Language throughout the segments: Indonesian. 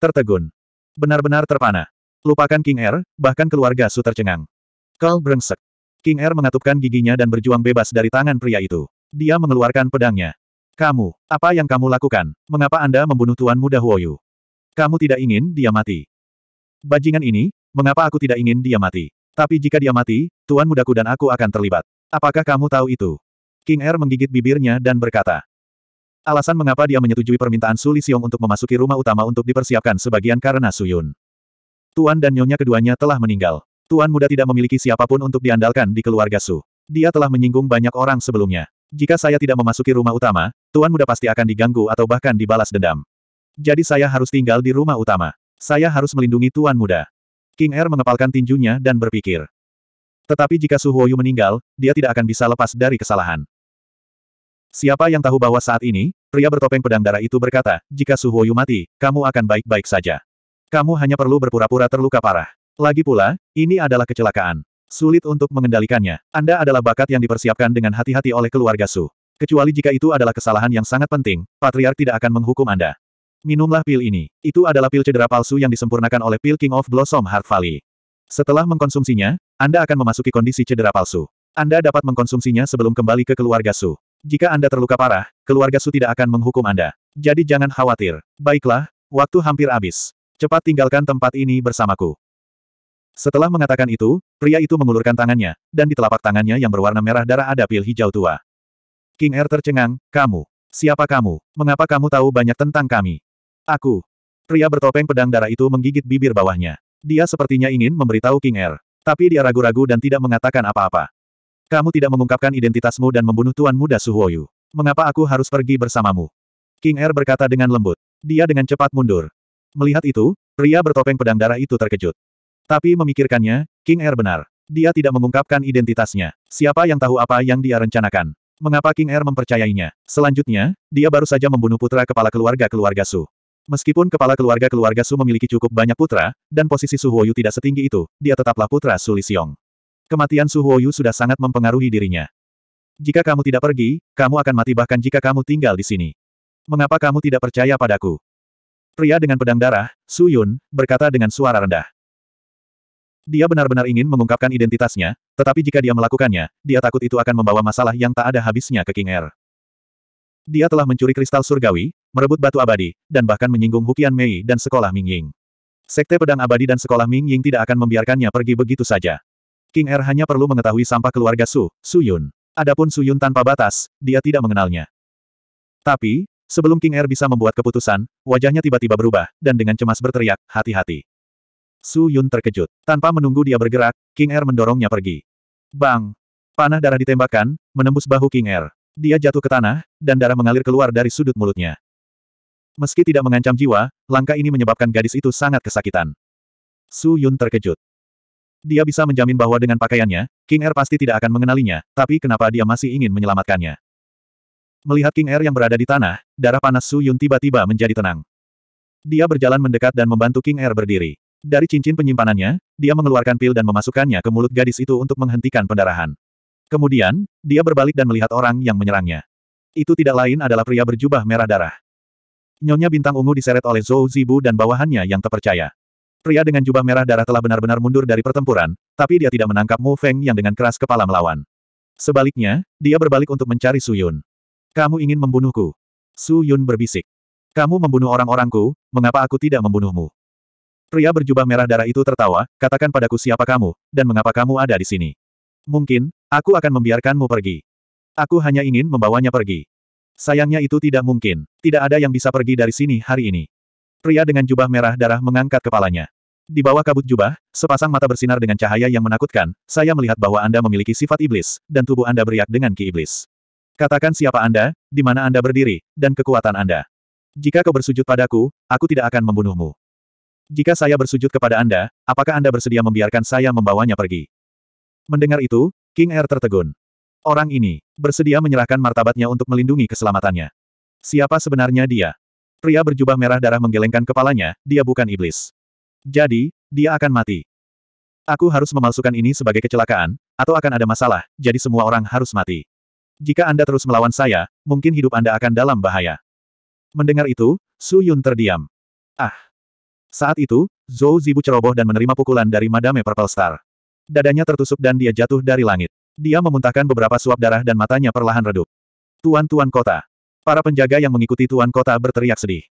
Tertegun. Benar-benar terpana. Lupakan King Air, bahkan keluarga Su tercengang. Kal brengsek. King Air mengatupkan giginya dan berjuang bebas dari tangan pria itu. Dia mengeluarkan pedangnya. Kamu, apa yang kamu lakukan? Mengapa Anda membunuh Tuan Muda Huoyu? Kamu tidak ingin dia mati. Bajingan ini, mengapa aku tidak ingin dia mati? Tapi jika dia mati, Tuan Mudaku dan aku akan terlibat. Apakah kamu tahu itu? King Air menggigit bibirnya dan berkata, Alasan mengapa dia menyetujui permintaan Su Lisiong untuk memasuki rumah utama untuk dipersiapkan sebagian karena Su Yun, Tuan dan Nyonya keduanya telah meninggal. Tuan muda tidak memiliki siapapun untuk diandalkan di keluarga Su. Dia telah menyinggung banyak orang sebelumnya. Jika saya tidak memasuki rumah utama, Tuan muda pasti akan diganggu atau bahkan dibalas dendam. Jadi saya harus tinggal di rumah utama. Saya harus melindungi Tuan muda. King Er mengepalkan tinjunya dan berpikir. Tetapi jika Su Huoyu meninggal, dia tidak akan bisa lepas dari kesalahan. Siapa yang tahu bahwa saat ini, pria bertopeng pedang darah itu berkata, jika Su Huoyu mati, kamu akan baik-baik saja. Kamu hanya perlu berpura-pura terluka parah. Lagi pula, ini adalah kecelakaan. Sulit untuk mengendalikannya. Anda adalah bakat yang dipersiapkan dengan hati-hati oleh keluarga Su. Kecuali jika itu adalah kesalahan yang sangat penting, Patriark tidak akan menghukum Anda. Minumlah pil ini. Itu adalah pil cedera palsu yang disempurnakan oleh pil King of Blossom Heart Valley. Setelah mengkonsumsinya, Anda akan memasuki kondisi cedera palsu. Anda dapat mengkonsumsinya sebelum kembali ke keluarga Su. Jika Anda terluka parah, keluarga Su tidak akan menghukum Anda. Jadi jangan khawatir. Baiklah, waktu hampir habis. Cepat tinggalkan tempat ini bersamaku. Setelah mengatakan itu, pria itu mengulurkan tangannya, dan di telapak tangannya yang berwarna merah darah ada pil hijau tua. King Air er tercengang, kamu. Siapa kamu? Mengapa kamu tahu banyak tentang kami? Aku. Pria bertopeng pedang darah itu menggigit bibir bawahnya. Dia sepertinya ingin memberitahu King Air, er, Tapi dia ragu-ragu dan tidak mengatakan apa-apa. Kamu tidak mengungkapkan identitasmu dan membunuh Tuan Muda Suhuoyu. Mengapa aku harus pergi bersamamu? King Er berkata dengan lembut. Dia dengan cepat mundur. Melihat itu, pria bertopeng pedang darah itu terkejut. Tapi memikirkannya, King Er benar. Dia tidak mengungkapkan identitasnya. Siapa yang tahu apa yang dia rencanakan? Mengapa King Er mempercayainya? Selanjutnya, dia baru saja membunuh putra kepala keluarga-keluarga Su. Meskipun kepala keluarga-keluarga Su memiliki cukup banyak putra, dan posisi Su Huoyu tidak setinggi itu, dia tetaplah putra Su Lisiong. Kematian Su Huoyu sudah sangat mempengaruhi dirinya. Jika kamu tidak pergi, kamu akan mati bahkan jika kamu tinggal di sini. Mengapa kamu tidak percaya padaku? Pria dengan pedang darah, Su Yun, berkata dengan suara rendah. Dia benar-benar ingin mengungkapkan identitasnya, tetapi jika dia melakukannya, dia takut itu akan membawa masalah yang tak ada habisnya ke King Er. Dia telah mencuri kristal surgawi, merebut batu abadi, dan bahkan menyinggung Hukian Mei dan sekolah Ming Ying. Sekte pedang abadi dan sekolah Ming Ying tidak akan membiarkannya pergi begitu saja. King Er hanya perlu mengetahui sampah keluarga Su, Su Yun. Adapun Su Yun tanpa batas, dia tidak mengenalnya. Tapi, sebelum King Er bisa membuat keputusan, wajahnya tiba-tiba berubah, dan dengan cemas berteriak, hati-hati. Su Yun terkejut. Tanpa menunggu dia bergerak, King Er mendorongnya pergi. Bang! Panah darah ditembakkan, menembus bahu King Er. Dia jatuh ke tanah, dan darah mengalir keluar dari sudut mulutnya. Meski tidak mengancam jiwa, langkah ini menyebabkan gadis itu sangat kesakitan. Su Yun terkejut. Dia bisa menjamin bahwa dengan pakaiannya, King Air pasti tidak akan mengenalinya, tapi kenapa dia masih ingin menyelamatkannya? Melihat King Air yang berada di tanah, darah panas Su Yun tiba-tiba menjadi tenang. Dia berjalan mendekat dan membantu King Air berdiri. Dari cincin penyimpanannya, dia mengeluarkan pil dan memasukkannya ke mulut gadis itu untuk menghentikan pendarahan. Kemudian, dia berbalik dan melihat orang yang menyerangnya. Itu tidak lain adalah pria berjubah merah darah. Nyonya bintang ungu diseret oleh Zhou Zibu dan bawahannya yang terpercaya. Pria dengan jubah merah darah telah benar-benar mundur dari pertempuran, tapi dia tidak menangkap Mu Feng yang dengan keras kepala melawan. Sebaliknya, dia berbalik untuk mencari Su Yun. Kamu ingin membunuhku? Su Yun berbisik. Kamu membunuh orang-orangku, mengapa aku tidak membunuhmu? Pria berjubah merah darah itu tertawa, katakan padaku siapa kamu, dan mengapa kamu ada di sini. Mungkin, aku akan membiarkanmu pergi. Aku hanya ingin membawanya pergi. Sayangnya itu tidak mungkin, tidak ada yang bisa pergi dari sini hari ini. Pria dengan jubah merah darah mengangkat kepalanya. Di bawah kabut jubah, sepasang mata bersinar dengan cahaya yang menakutkan, saya melihat bahwa Anda memiliki sifat iblis, dan tubuh Anda beriak dengan ki iblis. Katakan siapa Anda, di mana Anda berdiri, dan kekuatan Anda. Jika kau bersujud padaku, aku tidak akan membunuhmu. Jika saya bersujud kepada Anda, apakah Anda bersedia membiarkan saya membawanya pergi? Mendengar itu, King Air tertegun. Orang ini bersedia menyerahkan martabatnya untuk melindungi keselamatannya. Siapa sebenarnya dia? Pria berjubah merah darah menggelengkan kepalanya, dia bukan iblis. Jadi, dia akan mati. Aku harus memalsukan ini sebagai kecelakaan, atau akan ada masalah, jadi semua orang harus mati. Jika Anda terus melawan saya, mungkin hidup Anda akan dalam bahaya. Mendengar itu, Su Yun terdiam. Ah! Saat itu, Zhou Zibu ceroboh dan menerima pukulan dari Madame Purple Star. Dadanya tertusuk dan dia jatuh dari langit. Dia memuntahkan beberapa suap darah dan matanya perlahan redup. Tuan-tuan kota, Para penjaga yang mengikuti Tuan Kota berteriak sedih.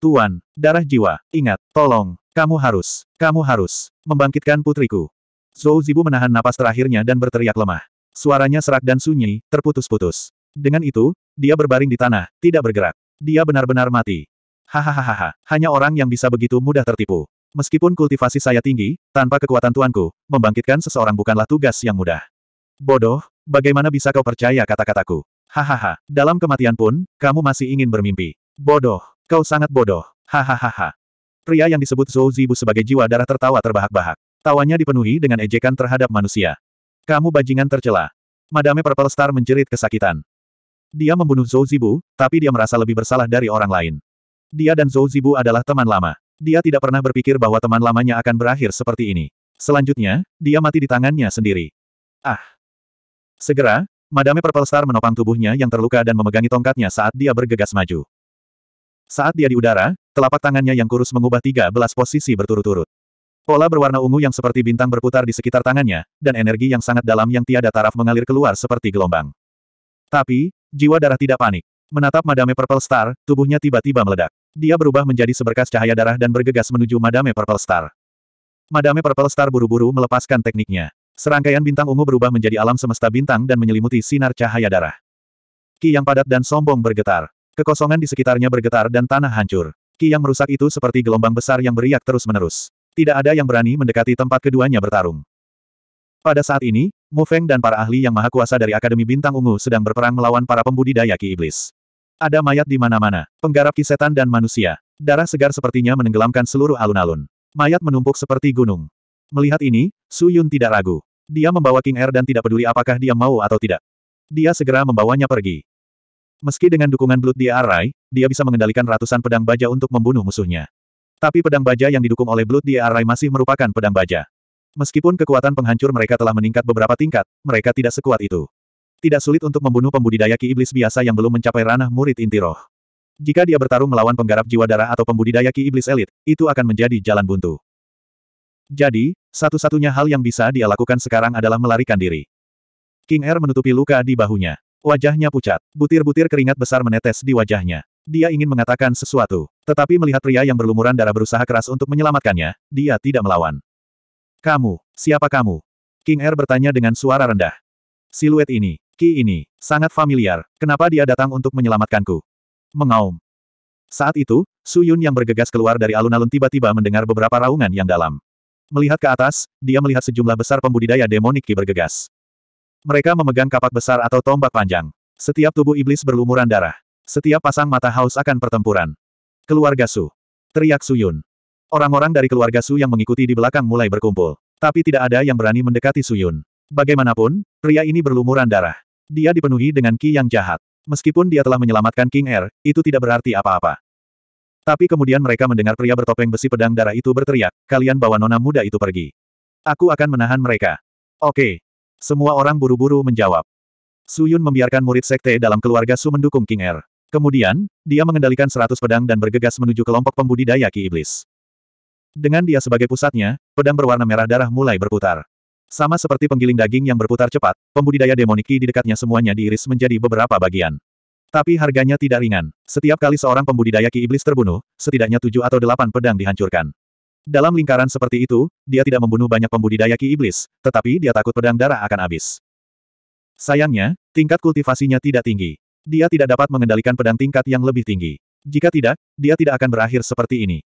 Tuan, darah jiwa, ingat, tolong, kamu harus, kamu harus, membangkitkan putriku. Zhou Zibu menahan napas terakhirnya dan berteriak lemah. Suaranya serak dan sunyi, terputus-putus. Dengan itu, dia berbaring di tanah, tidak bergerak. Dia benar-benar mati. Hahaha, hanya orang yang bisa begitu mudah tertipu. Meskipun kultivasi saya tinggi, tanpa kekuatan tuanku, membangkitkan seseorang bukanlah tugas yang mudah. Bodoh, bagaimana bisa kau percaya kata-kataku? Hahaha, dalam kematian pun, kamu masih ingin bermimpi. Bodoh, kau sangat bodoh. Hahaha. Pria yang disebut Zhou Zibu sebagai jiwa darah tertawa terbahak-bahak. Tawanya dipenuhi dengan ejekan terhadap manusia. Kamu bajingan tercela. Madame Purple Star menjerit kesakitan. Dia membunuh Zhou Zibu, tapi dia merasa lebih bersalah dari orang lain. Dia dan Zhou Zibu adalah teman lama. Dia tidak pernah berpikir bahwa teman lamanya akan berakhir seperti ini. Selanjutnya, dia mati di tangannya sendiri. Ah, Segera, Madame Purple Star menopang tubuhnya yang terluka dan memegangi tongkatnya saat dia bergegas maju. Saat dia di udara, telapak tangannya yang kurus mengubah 13 posisi berturut-turut. Pola berwarna ungu yang seperti bintang berputar di sekitar tangannya, dan energi yang sangat dalam yang tiada taraf mengalir keluar seperti gelombang. Tapi, jiwa darah tidak panik. Menatap Madame Purple Star, tubuhnya tiba-tiba meledak. Dia berubah menjadi seberkas cahaya darah dan bergegas menuju Madame Purple Star. Madame Purple Star buru-buru melepaskan tekniknya. Serangkaian bintang ungu berubah menjadi alam semesta bintang dan menyelimuti sinar cahaya darah. Ki yang padat dan sombong bergetar. Kekosongan di sekitarnya bergetar dan tanah hancur. Ki yang merusak itu seperti gelombang besar yang beriak terus-menerus. Tidak ada yang berani mendekati tempat keduanya bertarung. Pada saat ini, Mu Feng dan para ahli yang maha kuasa dari Akademi Bintang Ungu sedang berperang melawan para pembudidaya Ki Iblis. Ada mayat di mana-mana, penggarap Ki Setan dan manusia. Darah segar sepertinya menenggelamkan seluruh alun-alun. Mayat menumpuk seperti gunung. Melihat ini, Su Yun tidak ragu. Dia membawa King Air dan tidak peduli apakah dia mau atau tidak. Dia segera membawanya pergi. Meski dengan dukungan Blood Dia Array, dia bisa mengendalikan ratusan pedang baja untuk membunuh musuhnya. Tapi pedang baja yang didukung oleh Blood Dia Array masih merupakan pedang baja. Meskipun kekuatan penghancur mereka telah meningkat beberapa tingkat, mereka tidak sekuat itu. Tidak sulit untuk membunuh pembudidaya ki iblis biasa yang belum mencapai ranah murid inti roh. Jika dia bertarung melawan penggarap jiwa darah atau pembudidaya ki iblis elit, itu akan menjadi jalan buntu. Jadi, satu-satunya hal yang bisa dia lakukan sekarang adalah melarikan diri. King Air menutupi luka di bahunya. Wajahnya pucat. Butir-butir keringat besar menetes di wajahnya. Dia ingin mengatakan sesuatu. Tetapi melihat pria yang berlumuran darah berusaha keras untuk menyelamatkannya, dia tidak melawan. Kamu, siapa kamu? King Air bertanya dengan suara rendah. Siluet ini, Ki ini, sangat familiar. Kenapa dia datang untuk menyelamatkanku? Mengaum. Saat itu, Su Yun yang bergegas keluar dari alun-alun tiba-tiba mendengar beberapa raungan yang dalam. Melihat ke atas, dia melihat sejumlah besar pembudidaya demonik bergegas. Mereka memegang kapak besar atau tombak panjang. Setiap tubuh iblis berlumuran darah. Setiap pasang mata haus akan pertempuran. Keluarga Su. Teriak Su Yun. Orang-orang dari keluarga Su yang mengikuti di belakang mulai berkumpul. Tapi tidak ada yang berani mendekati Su Yun. Bagaimanapun, pria ini berlumuran darah. Dia dipenuhi dengan ki yang jahat. Meskipun dia telah menyelamatkan King Er, itu tidak berarti apa-apa. Tapi kemudian mereka mendengar pria bertopeng besi pedang darah itu berteriak, kalian bawa nona muda itu pergi. Aku akan menahan mereka. Oke. Semua orang buru-buru menjawab. Su Yun membiarkan murid sekte dalam keluarga Su mendukung King Er. Kemudian, dia mengendalikan seratus pedang dan bergegas menuju kelompok pembudidaya Ki Iblis. Dengan dia sebagai pusatnya, pedang berwarna merah darah mulai berputar. Sama seperti penggiling daging yang berputar cepat, pembudidaya demoniki di dekatnya semuanya diiris menjadi beberapa bagian. Tapi harganya tidak ringan. Setiap kali seorang pembudidaya ki iblis terbunuh, setidaknya tujuh atau delapan pedang dihancurkan. Dalam lingkaran seperti itu, dia tidak membunuh banyak pembudidaya ki iblis, tetapi dia takut pedang darah akan habis. Sayangnya, tingkat kultivasinya tidak tinggi. Dia tidak dapat mengendalikan pedang tingkat yang lebih tinggi. Jika tidak, dia tidak akan berakhir seperti ini.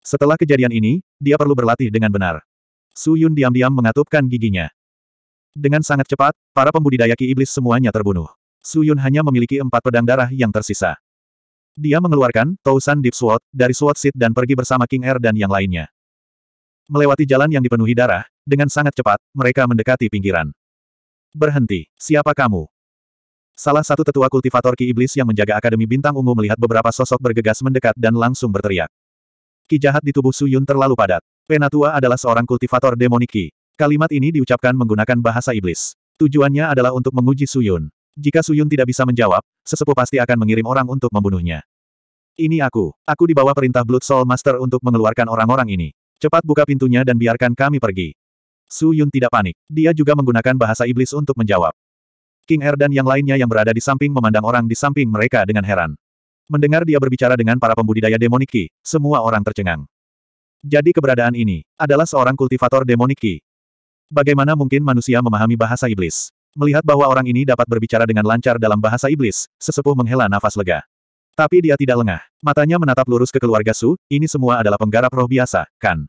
Setelah kejadian ini, dia perlu berlatih dengan benar. Su Yun diam-diam mengatupkan giginya. Dengan sangat cepat, para pembudidaya ki iblis semuanya terbunuh. Su Yun hanya memiliki empat pedang darah yang tersisa. Dia mengeluarkan Tousan Deep Sword dari Sword Seed dan pergi bersama King Air dan yang lainnya. Melewati jalan yang dipenuhi darah, dengan sangat cepat, mereka mendekati pinggiran. Berhenti, siapa kamu? Salah satu tetua kultivator Ki Iblis yang menjaga Akademi Bintang Ungu melihat beberapa sosok bergegas mendekat dan langsung berteriak. Ki jahat di tubuh Su Yun terlalu padat. Penatua adalah seorang kultivator demoniki. Kalimat ini diucapkan menggunakan bahasa iblis. Tujuannya adalah untuk menguji Su Yun. Jika Suyun tidak bisa menjawab, sesepuh pasti akan mengirim orang untuk membunuhnya. Ini aku. Aku dibawa perintah Blood Soul Master untuk mengeluarkan orang-orang ini. Cepat buka pintunya dan biarkan kami pergi. Su Yun tidak panik. Dia juga menggunakan bahasa iblis untuk menjawab. King Er dan yang lainnya yang berada di samping memandang orang di samping mereka dengan heran. Mendengar dia berbicara dengan para pembudidaya demoniki, semua orang tercengang. Jadi keberadaan ini adalah seorang kultivator demoniki. Bagaimana mungkin manusia memahami bahasa iblis? Melihat bahwa orang ini dapat berbicara dengan lancar dalam bahasa iblis, sesepuh menghela nafas lega. Tapi dia tidak lengah. Matanya menatap lurus ke keluarga Su, ini semua adalah penggarap roh biasa, kan?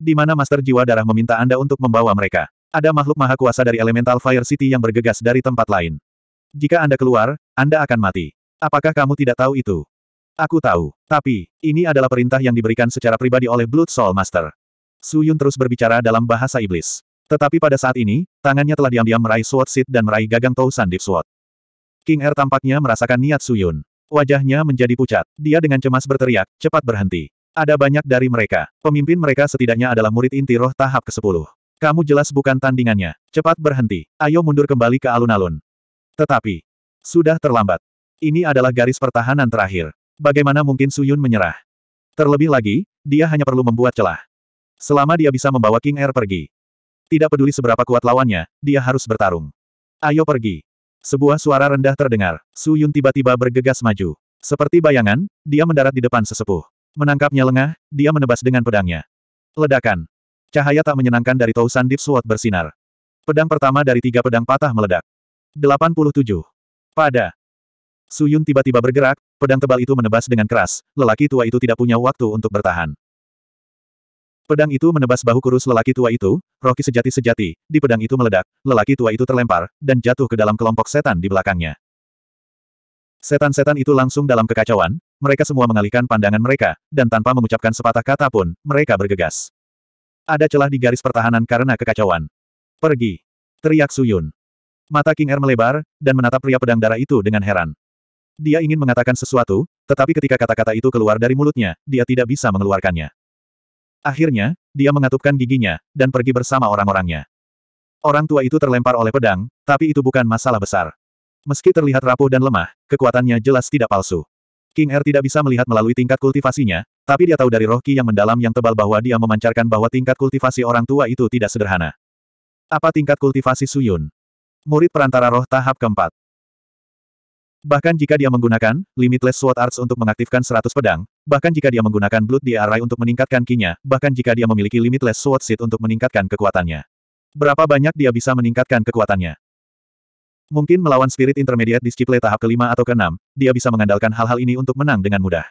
Di mana Master Jiwa Darah meminta Anda untuk membawa mereka. Ada makhluk maha kuasa dari Elemental Fire City yang bergegas dari tempat lain. Jika Anda keluar, Anda akan mati. Apakah kamu tidak tahu itu? Aku tahu. Tapi, ini adalah perintah yang diberikan secara pribadi oleh Blood Soul Master. Su Yun terus berbicara dalam bahasa iblis. Tetapi pada saat ini, tangannya telah diam-diam meraih Sword Seed dan meraih gagang Tou San Deep Sword. King Er tampaknya merasakan niat Suyun. Wajahnya menjadi pucat. Dia dengan cemas berteriak, cepat berhenti. Ada banyak dari mereka. Pemimpin mereka setidaknya adalah murid inti roh tahap ke-10. Kamu jelas bukan tandingannya. Cepat berhenti. Ayo mundur kembali ke alun-alun. Tetapi, sudah terlambat. Ini adalah garis pertahanan terakhir. Bagaimana mungkin Suyun menyerah? Terlebih lagi, dia hanya perlu membuat celah. Selama dia bisa membawa King Er pergi, tidak peduli seberapa kuat lawannya, dia harus bertarung. Ayo pergi. Sebuah suara rendah terdengar. Su Yun tiba-tiba bergegas maju. Seperti bayangan, dia mendarat di depan sesepuh. Menangkapnya lengah, dia menebas dengan pedangnya. Ledakan. Cahaya tak menyenangkan dari Tousan Deep Sword bersinar. Pedang pertama dari tiga pedang patah meledak. 87. Pada. Su Yun tiba-tiba bergerak, pedang tebal itu menebas dengan keras, lelaki tua itu tidak punya waktu untuk bertahan. Pedang itu menebas bahu kurus lelaki tua itu, Roki sejati-sejati, di pedang itu meledak, lelaki tua itu terlempar, dan jatuh ke dalam kelompok setan di belakangnya. Setan-setan itu langsung dalam kekacauan, mereka semua mengalihkan pandangan mereka, dan tanpa mengucapkan sepatah kata pun, mereka bergegas. Ada celah di garis pertahanan karena kekacauan. Pergi! Teriak Suyun. Mata King Er melebar, dan menatap pria pedang darah itu dengan heran. Dia ingin mengatakan sesuatu, tetapi ketika kata-kata itu keluar dari mulutnya, dia tidak bisa mengeluarkannya. Akhirnya, dia mengatupkan giginya, dan pergi bersama orang-orangnya. Orang tua itu terlempar oleh pedang, tapi itu bukan masalah besar. Meski terlihat rapuh dan lemah, kekuatannya jelas tidak palsu. King Er tidak bisa melihat melalui tingkat kultivasinya, tapi dia tahu dari roh ki yang mendalam yang tebal bahwa dia memancarkan bahwa tingkat kultivasi orang tua itu tidak sederhana. Apa tingkat kultivasi Suyun? Murid perantara roh tahap keempat. Bahkan jika dia menggunakan Limitless Sword Arts untuk mengaktifkan 100 pedang, bahkan jika dia menggunakan Blood Di Array untuk meningkatkan kinya, bahkan jika dia memiliki Limitless Sword Seed untuk meningkatkan kekuatannya. Berapa banyak dia bisa meningkatkan kekuatannya? Mungkin melawan Spirit Intermediate Disciple tahap kelima atau keenam, dia bisa mengandalkan hal-hal ini untuk menang dengan mudah.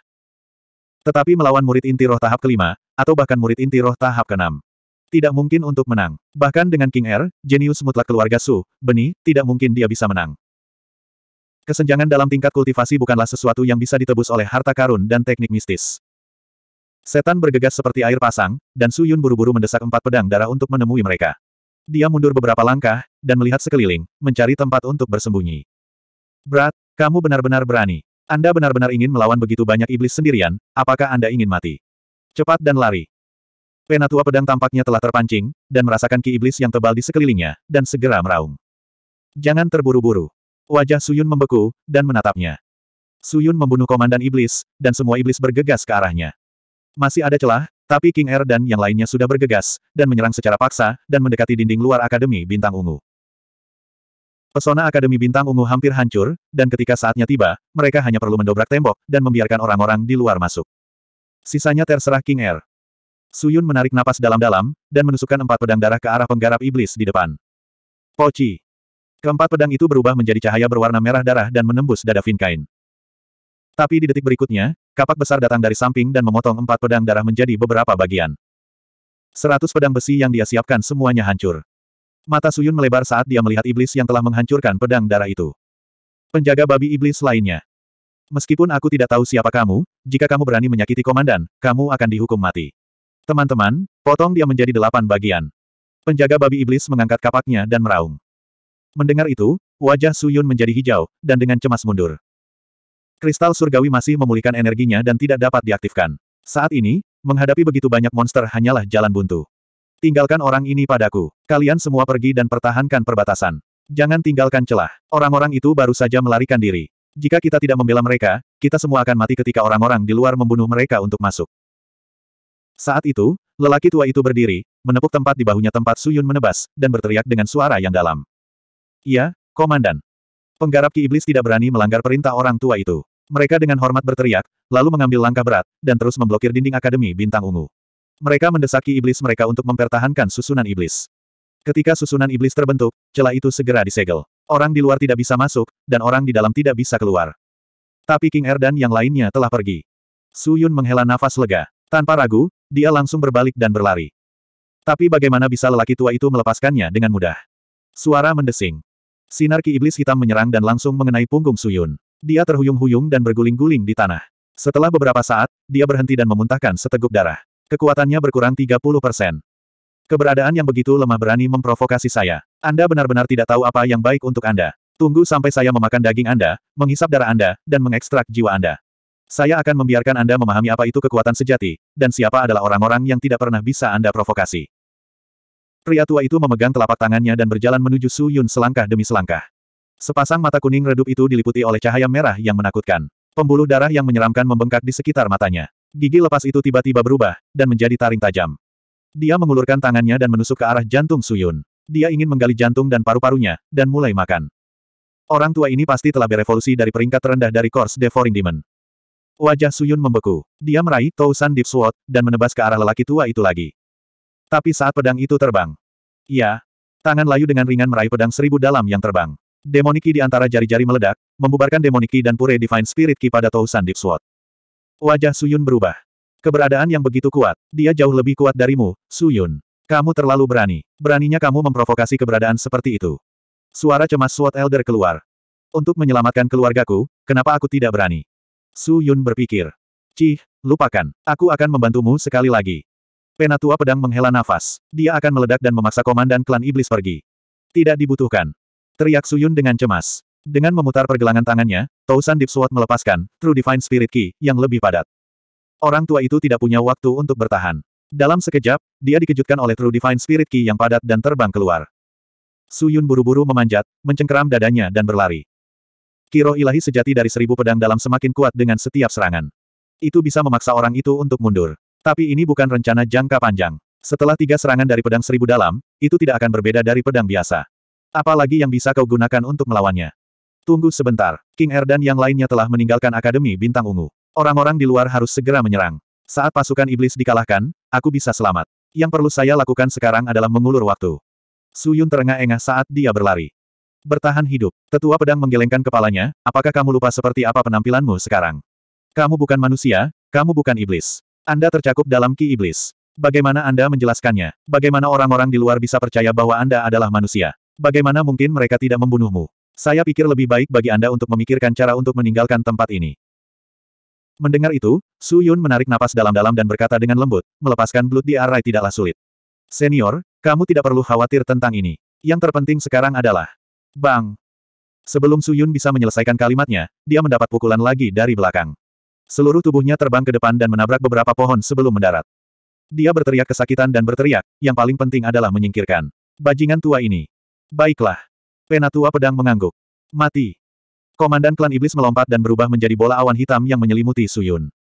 Tetapi melawan murid inti roh tahap kelima, atau bahkan murid inti roh tahap keenam, tidak mungkin untuk menang. Bahkan dengan King Air, jenius mutlak keluarga Su, Beni, tidak mungkin dia bisa menang. Kesenjangan dalam tingkat kultivasi bukanlah sesuatu yang bisa ditebus oleh harta karun dan teknik mistis. Setan bergegas seperti air pasang, dan Su Yun buru-buru mendesak empat pedang darah untuk menemui mereka. Dia mundur beberapa langkah, dan melihat sekeliling, mencari tempat untuk bersembunyi. Brat, kamu benar-benar berani. Anda benar-benar ingin melawan begitu banyak iblis sendirian, apakah Anda ingin mati? Cepat dan lari. Penatua pedang tampaknya telah terpancing, dan merasakan ki iblis yang tebal di sekelilingnya, dan segera meraung. Jangan terburu-buru. Wajah Suyun membeku, dan menatapnya. Suyun membunuh komandan iblis, dan semua iblis bergegas ke arahnya. Masih ada celah, tapi King Er dan yang lainnya sudah bergegas, dan menyerang secara paksa, dan mendekati dinding luar Akademi Bintang Ungu. Pesona Akademi Bintang Ungu hampir hancur, dan ketika saatnya tiba, mereka hanya perlu mendobrak tembok, dan membiarkan orang-orang di luar masuk. Sisanya terserah King Air. Er. Suyun menarik napas dalam-dalam, dan menusukkan empat pedang darah ke arah penggarap iblis di depan. Pochi. Keempat pedang itu berubah menjadi cahaya berwarna merah darah dan menembus dada Vinkain. Tapi di detik berikutnya, kapak besar datang dari samping dan memotong empat pedang darah menjadi beberapa bagian. Seratus pedang besi yang dia siapkan semuanya hancur. Mata Suyun melebar saat dia melihat iblis yang telah menghancurkan pedang darah itu. Penjaga babi iblis lainnya. Meskipun aku tidak tahu siapa kamu, jika kamu berani menyakiti komandan, kamu akan dihukum mati. Teman-teman, potong dia menjadi delapan bagian. Penjaga babi iblis mengangkat kapaknya dan meraung. Mendengar itu, wajah Suyun menjadi hijau, dan dengan cemas mundur. Kristal surgawi masih memulihkan energinya dan tidak dapat diaktifkan. Saat ini, menghadapi begitu banyak monster hanyalah jalan buntu. Tinggalkan orang ini padaku. Kalian semua pergi dan pertahankan perbatasan. Jangan tinggalkan celah. Orang-orang itu baru saja melarikan diri. Jika kita tidak membela mereka, kita semua akan mati ketika orang-orang di luar membunuh mereka untuk masuk. Saat itu, lelaki tua itu berdiri, menepuk tempat di bahunya tempat Suyun menebas, dan berteriak dengan suara yang dalam. Iya, Komandan. Penggarap Ki Iblis tidak berani melanggar perintah orang tua itu. Mereka dengan hormat berteriak, lalu mengambil langkah berat, dan terus memblokir dinding Akademi Bintang Ungu. Mereka mendesak Ki iblis mereka untuk mempertahankan susunan iblis. Ketika susunan iblis terbentuk, celah itu segera disegel. Orang di luar tidak bisa masuk, dan orang di dalam tidak bisa keluar. Tapi King Er dan yang lainnya telah pergi. Su Yun menghela nafas lega. Tanpa ragu, dia langsung berbalik dan berlari. Tapi bagaimana bisa lelaki tua itu melepaskannya dengan mudah? Suara mendesing. Sinar ki iblis hitam menyerang dan langsung mengenai punggung Suyun. Dia terhuyung-huyung dan berguling-guling di tanah. Setelah beberapa saat, dia berhenti dan memuntahkan seteguk darah. Kekuatannya berkurang 30 persen. Keberadaan yang begitu lemah berani memprovokasi saya. Anda benar-benar tidak tahu apa yang baik untuk Anda. Tunggu sampai saya memakan daging Anda, menghisap darah Anda, dan mengekstrak jiwa Anda. Saya akan membiarkan Anda memahami apa itu kekuatan sejati, dan siapa adalah orang-orang yang tidak pernah bisa Anda provokasi. Pria tua itu memegang telapak tangannya dan berjalan menuju Su Yun selangkah demi selangkah. Sepasang mata kuning redup itu diliputi oleh cahaya merah yang menakutkan. Pembuluh darah yang menyeramkan membengkak di sekitar matanya. Gigi lepas itu tiba-tiba berubah, dan menjadi taring tajam. Dia mengulurkan tangannya dan menusuk ke arah jantung Su Yun. Dia ingin menggali jantung dan paru-parunya, dan mulai makan. Orang tua ini pasti telah berevolusi dari peringkat terendah dari Course Devouring Demon. Wajah Suyun membeku. Dia meraih Tousan Deep Sword, dan menebas ke arah lelaki tua itu lagi. Tapi saat pedang itu terbang. ya, Tangan layu dengan ringan meraih pedang seribu dalam yang terbang. Demoniki di antara jari-jari meledak, membubarkan Demoniki dan Pure Divine Spirit Ki pada Tousan Deep Sword. Wajah Suyun berubah. Keberadaan yang begitu kuat, dia jauh lebih kuat darimu, Suyun. Kamu terlalu berani. Beraninya kamu memprovokasi keberadaan seperti itu. Suara cemas Sword Elder keluar. Untuk menyelamatkan keluargaku, kenapa aku tidak berani? Su Yun berpikir. Cih, lupakan. Aku akan membantumu sekali lagi. Penatua pedang menghela nafas. Dia akan meledak dan memaksa komandan klan iblis pergi. Tidak dibutuhkan. Teriak Suyun dengan cemas. Dengan memutar pergelangan tangannya, Tousan Deep Sword melepaskan True Divine Spirit Key yang lebih padat. Orang tua itu tidak punya waktu untuk bertahan. Dalam sekejap, dia dikejutkan oleh True Divine Spirit Key yang padat dan terbang keluar. Suyun buru-buru memanjat, mencengkeram dadanya dan berlari. Kiro ilahi sejati dari seribu pedang dalam semakin kuat dengan setiap serangan. Itu bisa memaksa orang itu untuk mundur. Tapi ini bukan rencana jangka panjang. Setelah tiga serangan dari pedang seribu dalam, itu tidak akan berbeda dari pedang biasa. Apalagi yang bisa kau gunakan untuk melawannya. Tunggu sebentar, King Er dan yang lainnya telah meninggalkan Akademi Bintang Ungu. Orang-orang di luar harus segera menyerang. Saat pasukan iblis dikalahkan, aku bisa selamat. Yang perlu saya lakukan sekarang adalah mengulur waktu. Su Yun terengah-engah saat dia berlari. Bertahan hidup, tetua pedang menggelengkan kepalanya, apakah kamu lupa seperti apa penampilanmu sekarang? Kamu bukan manusia, kamu bukan iblis. Anda tercakup dalam ki iblis. Bagaimana Anda menjelaskannya? Bagaimana orang-orang di luar bisa percaya bahwa Anda adalah manusia? Bagaimana mungkin mereka tidak membunuhmu? Saya pikir lebih baik bagi Anda untuk memikirkan cara untuk meninggalkan tempat ini. Mendengar itu, Su Yun menarik napas dalam-dalam dan berkata dengan lembut, melepaskan belut di arai tidaklah sulit. Senior, kamu tidak perlu khawatir tentang ini. Yang terpenting sekarang adalah... Bang! Sebelum Su Yun bisa menyelesaikan kalimatnya, dia mendapat pukulan lagi dari belakang. Seluruh tubuhnya terbang ke depan dan menabrak beberapa pohon sebelum mendarat. Dia berteriak kesakitan dan berteriak, yang paling penting adalah menyingkirkan. Bajingan tua ini. Baiklah. Penatua pedang mengangguk. Mati. Komandan klan iblis melompat dan berubah menjadi bola awan hitam yang menyelimuti Suyun.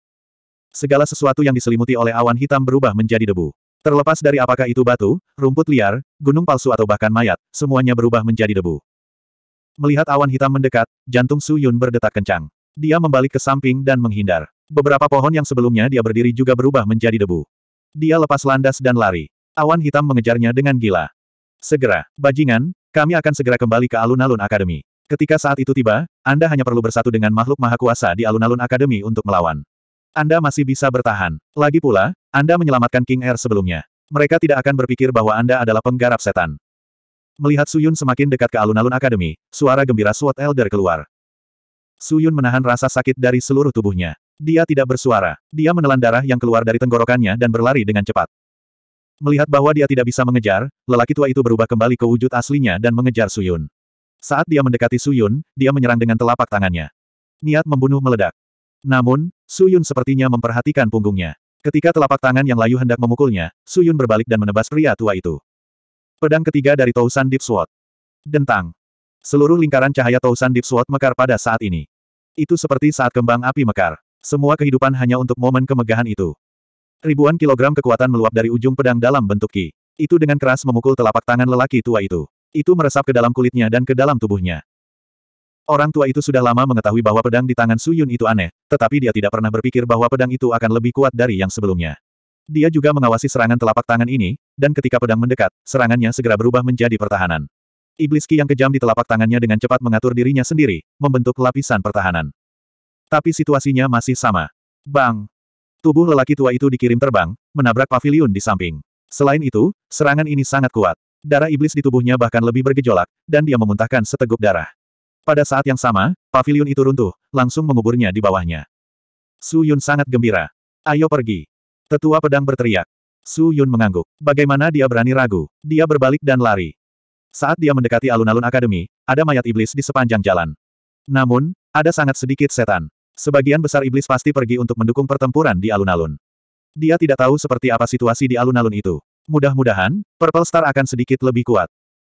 Segala sesuatu yang diselimuti oleh awan hitam berubah menjadi debu. Terlepas dari apakah itu batu, rumput liar, gunung palsu atau bahkan mayat, semuanya berubah menjadi debu. Melihat awan hitam mendekat, jantung Suyun berdetak kencang. Dia membalik ke samping dan menghindar. Beberapa pohon yang sebelumnya dia berdiri juga berubah menjadi debu. Dia lepas landas dan lari. Awan hitam mengejarnya dengan gila. Segera, bajingan, kami akan segera kembali ke alun-alun akademi. Ketika saat itu tiba, Anda hanya perlu bersatu dengan makhluk maha kuasa di alun-alun akademi untuk melawan. Anda masih bisa bertahan. Lagi pula, Anda menyelamatkan King Air sebelumnya. Mereka tidak akan berpikir bahwa Anda adalah penggarap setan. Melihat Suyun semakin dekat ke alun-alun akademi, suara gembira SWAT Elder keluar. Suyun menahan rasa sakit dari seluruh tubuhnya. Dia tidak bersuara. Dia menelan darah yang keluar dari tenggorokannya dan berlari dengan cepat. Melihat bahwa dia tidak bisa mengejar, lelaki tua itu berubah kembali ke wujud aslinya dan mengejar Suyun. Saat dia mendekati Suyun, dia menyerang dengan telapak tangannya. Niat membunuh meledak. Namun, Suyun sepertinya memperhatikan punggungnya. Ketika telapak tangan yang layu hendak memukulnya, Suyun berbalik dan menebas pria tua itu. Pedang ketiga dari Tousan Deep Sword. Dentang. Seluruh lingkaran cahaya Tousan Deep Sword mekar pada saat ini. Itu seperti saat kembang api mekar. Semua kehidupan hanya untuk momen kemegahan itu. Ribuan kilogram kekuatan meluap dari ujung pedang dalam bentuk ki. Itu dengan keras memukul telapak tangan lelaki tua itu. Itu meresap ke dalam kulitnya dan ke dalam tubuhnya. Orang tua itu sudah lama mengetahui bahwa pedang di tangan Suyun itu aneh, tetapi dia tidak pernah berpikir bahwa pedang itu akan lebih kuat dari yang sebelumnya. Dia juga mengawasi serangan telapak tangan ini, dan ketika pedang mendekat, serangannya segera berubah menjadi pertahanan. Iblis Ki yang kejam di telapak tangannya dengan cepat mengatur dirinya sendiri, membentuk lapisan pertahanan. Tapi situasinya masih sama. Bang! Tubuh lelaki tua itu dikirim terbang, menabrak pavilion di samping. Selain itu, serangan ini sangat kuat. Darah iblis di tubuhnya bahkan lebih bergejolak, dan dia memuntahkan seteguk darah. Pada saat yang sama, pavilion itu runtuh, langsung menguburnya di bawahnya. Su Yun sangat gembira. Ayo pergi. Tetua pedang berteriak. Su Yun mengangguk. Bagaimana dia berani ragu? Dia berbalik dan lari. Saat dia mendekati alun-alun akademi, ada mayat iblis di sepanjang jalan. Namun, ada sangat sedikit setan. Sebagian besar iblis pasti pergi untuk mendukung pertempuran di alun-alun. Dia tidak tahu seperti apa situasi di alun-alun itu. Mudah-mudahan, Purple Star akan sedikit lebih kuat.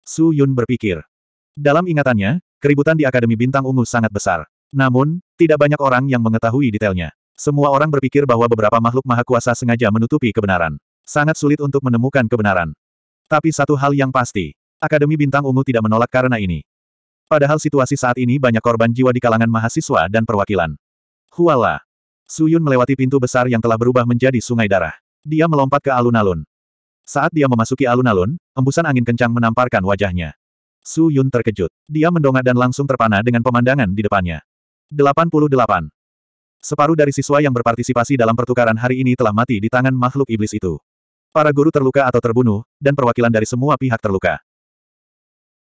Su Yun berpikir. Dalam ingatannya, keributan di Akademi Bintang Ungu sangat besar. Namun, tidak banyak orang yang mengetahui detailnya. Semua orang berpikir bahwa beberapa makhluk maha kuasa sengaja menutupi kebenaran. Sangat sulit untuk menemukan kebenaran. Tapi satu hal yang pasti, Akademi Bintang Ungu tidak menolak karena ini. Padahal situasi saat ini banyak korban jiwa di kalangan mahasiswa dan perwakilan. Huala. Suyun melewati pintu besar yang telah berubah menjadi sungai darah. Dia melompat ke alun-alun. Saat dia memasuki alun-alun, embusan angin kencang menamparkan wajahnya. Suyun terkejut. Dia mendongak dan langsung terpana dengan pemandangan di depannya. 88. Separuh dari siswa yang berpartisipasi dalam pertukaran hari ini telah mati di tangan makhluk iblis itu. Para guru terluka atau terbunuh, dan perwakilan dari semua pihak terluka.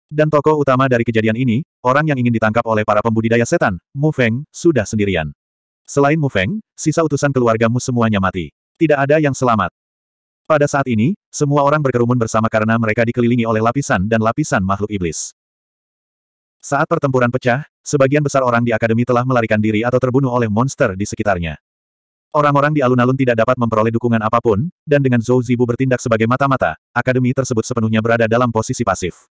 Dan tokoh utama dari kejadian ini, orang yang ingin ditangkap oleh para pembudidaya setan, Mu Feng, sudah sendirian. Selain Mu Feng, sisa utusan keluargamu semuanya mati. Tidak ada yang selamat. Pada saat ini, semua orang berkerumun bersama karena mereka dikelilingi oleh lapisan dan lapisan makhluk iblis. Saat pertempuran pecah, sebagian besar orang di akademi telah melarikan diri atau terbunuh oleh monster di sekitarnya. Orang-orang di alun-alun tidak dapat memperoleh dukungan apapun, dan dengan Zhou Zibu bertindak sebagai mata-mata, akademi tersebut sepenuhnya berada dalam posisi pasif.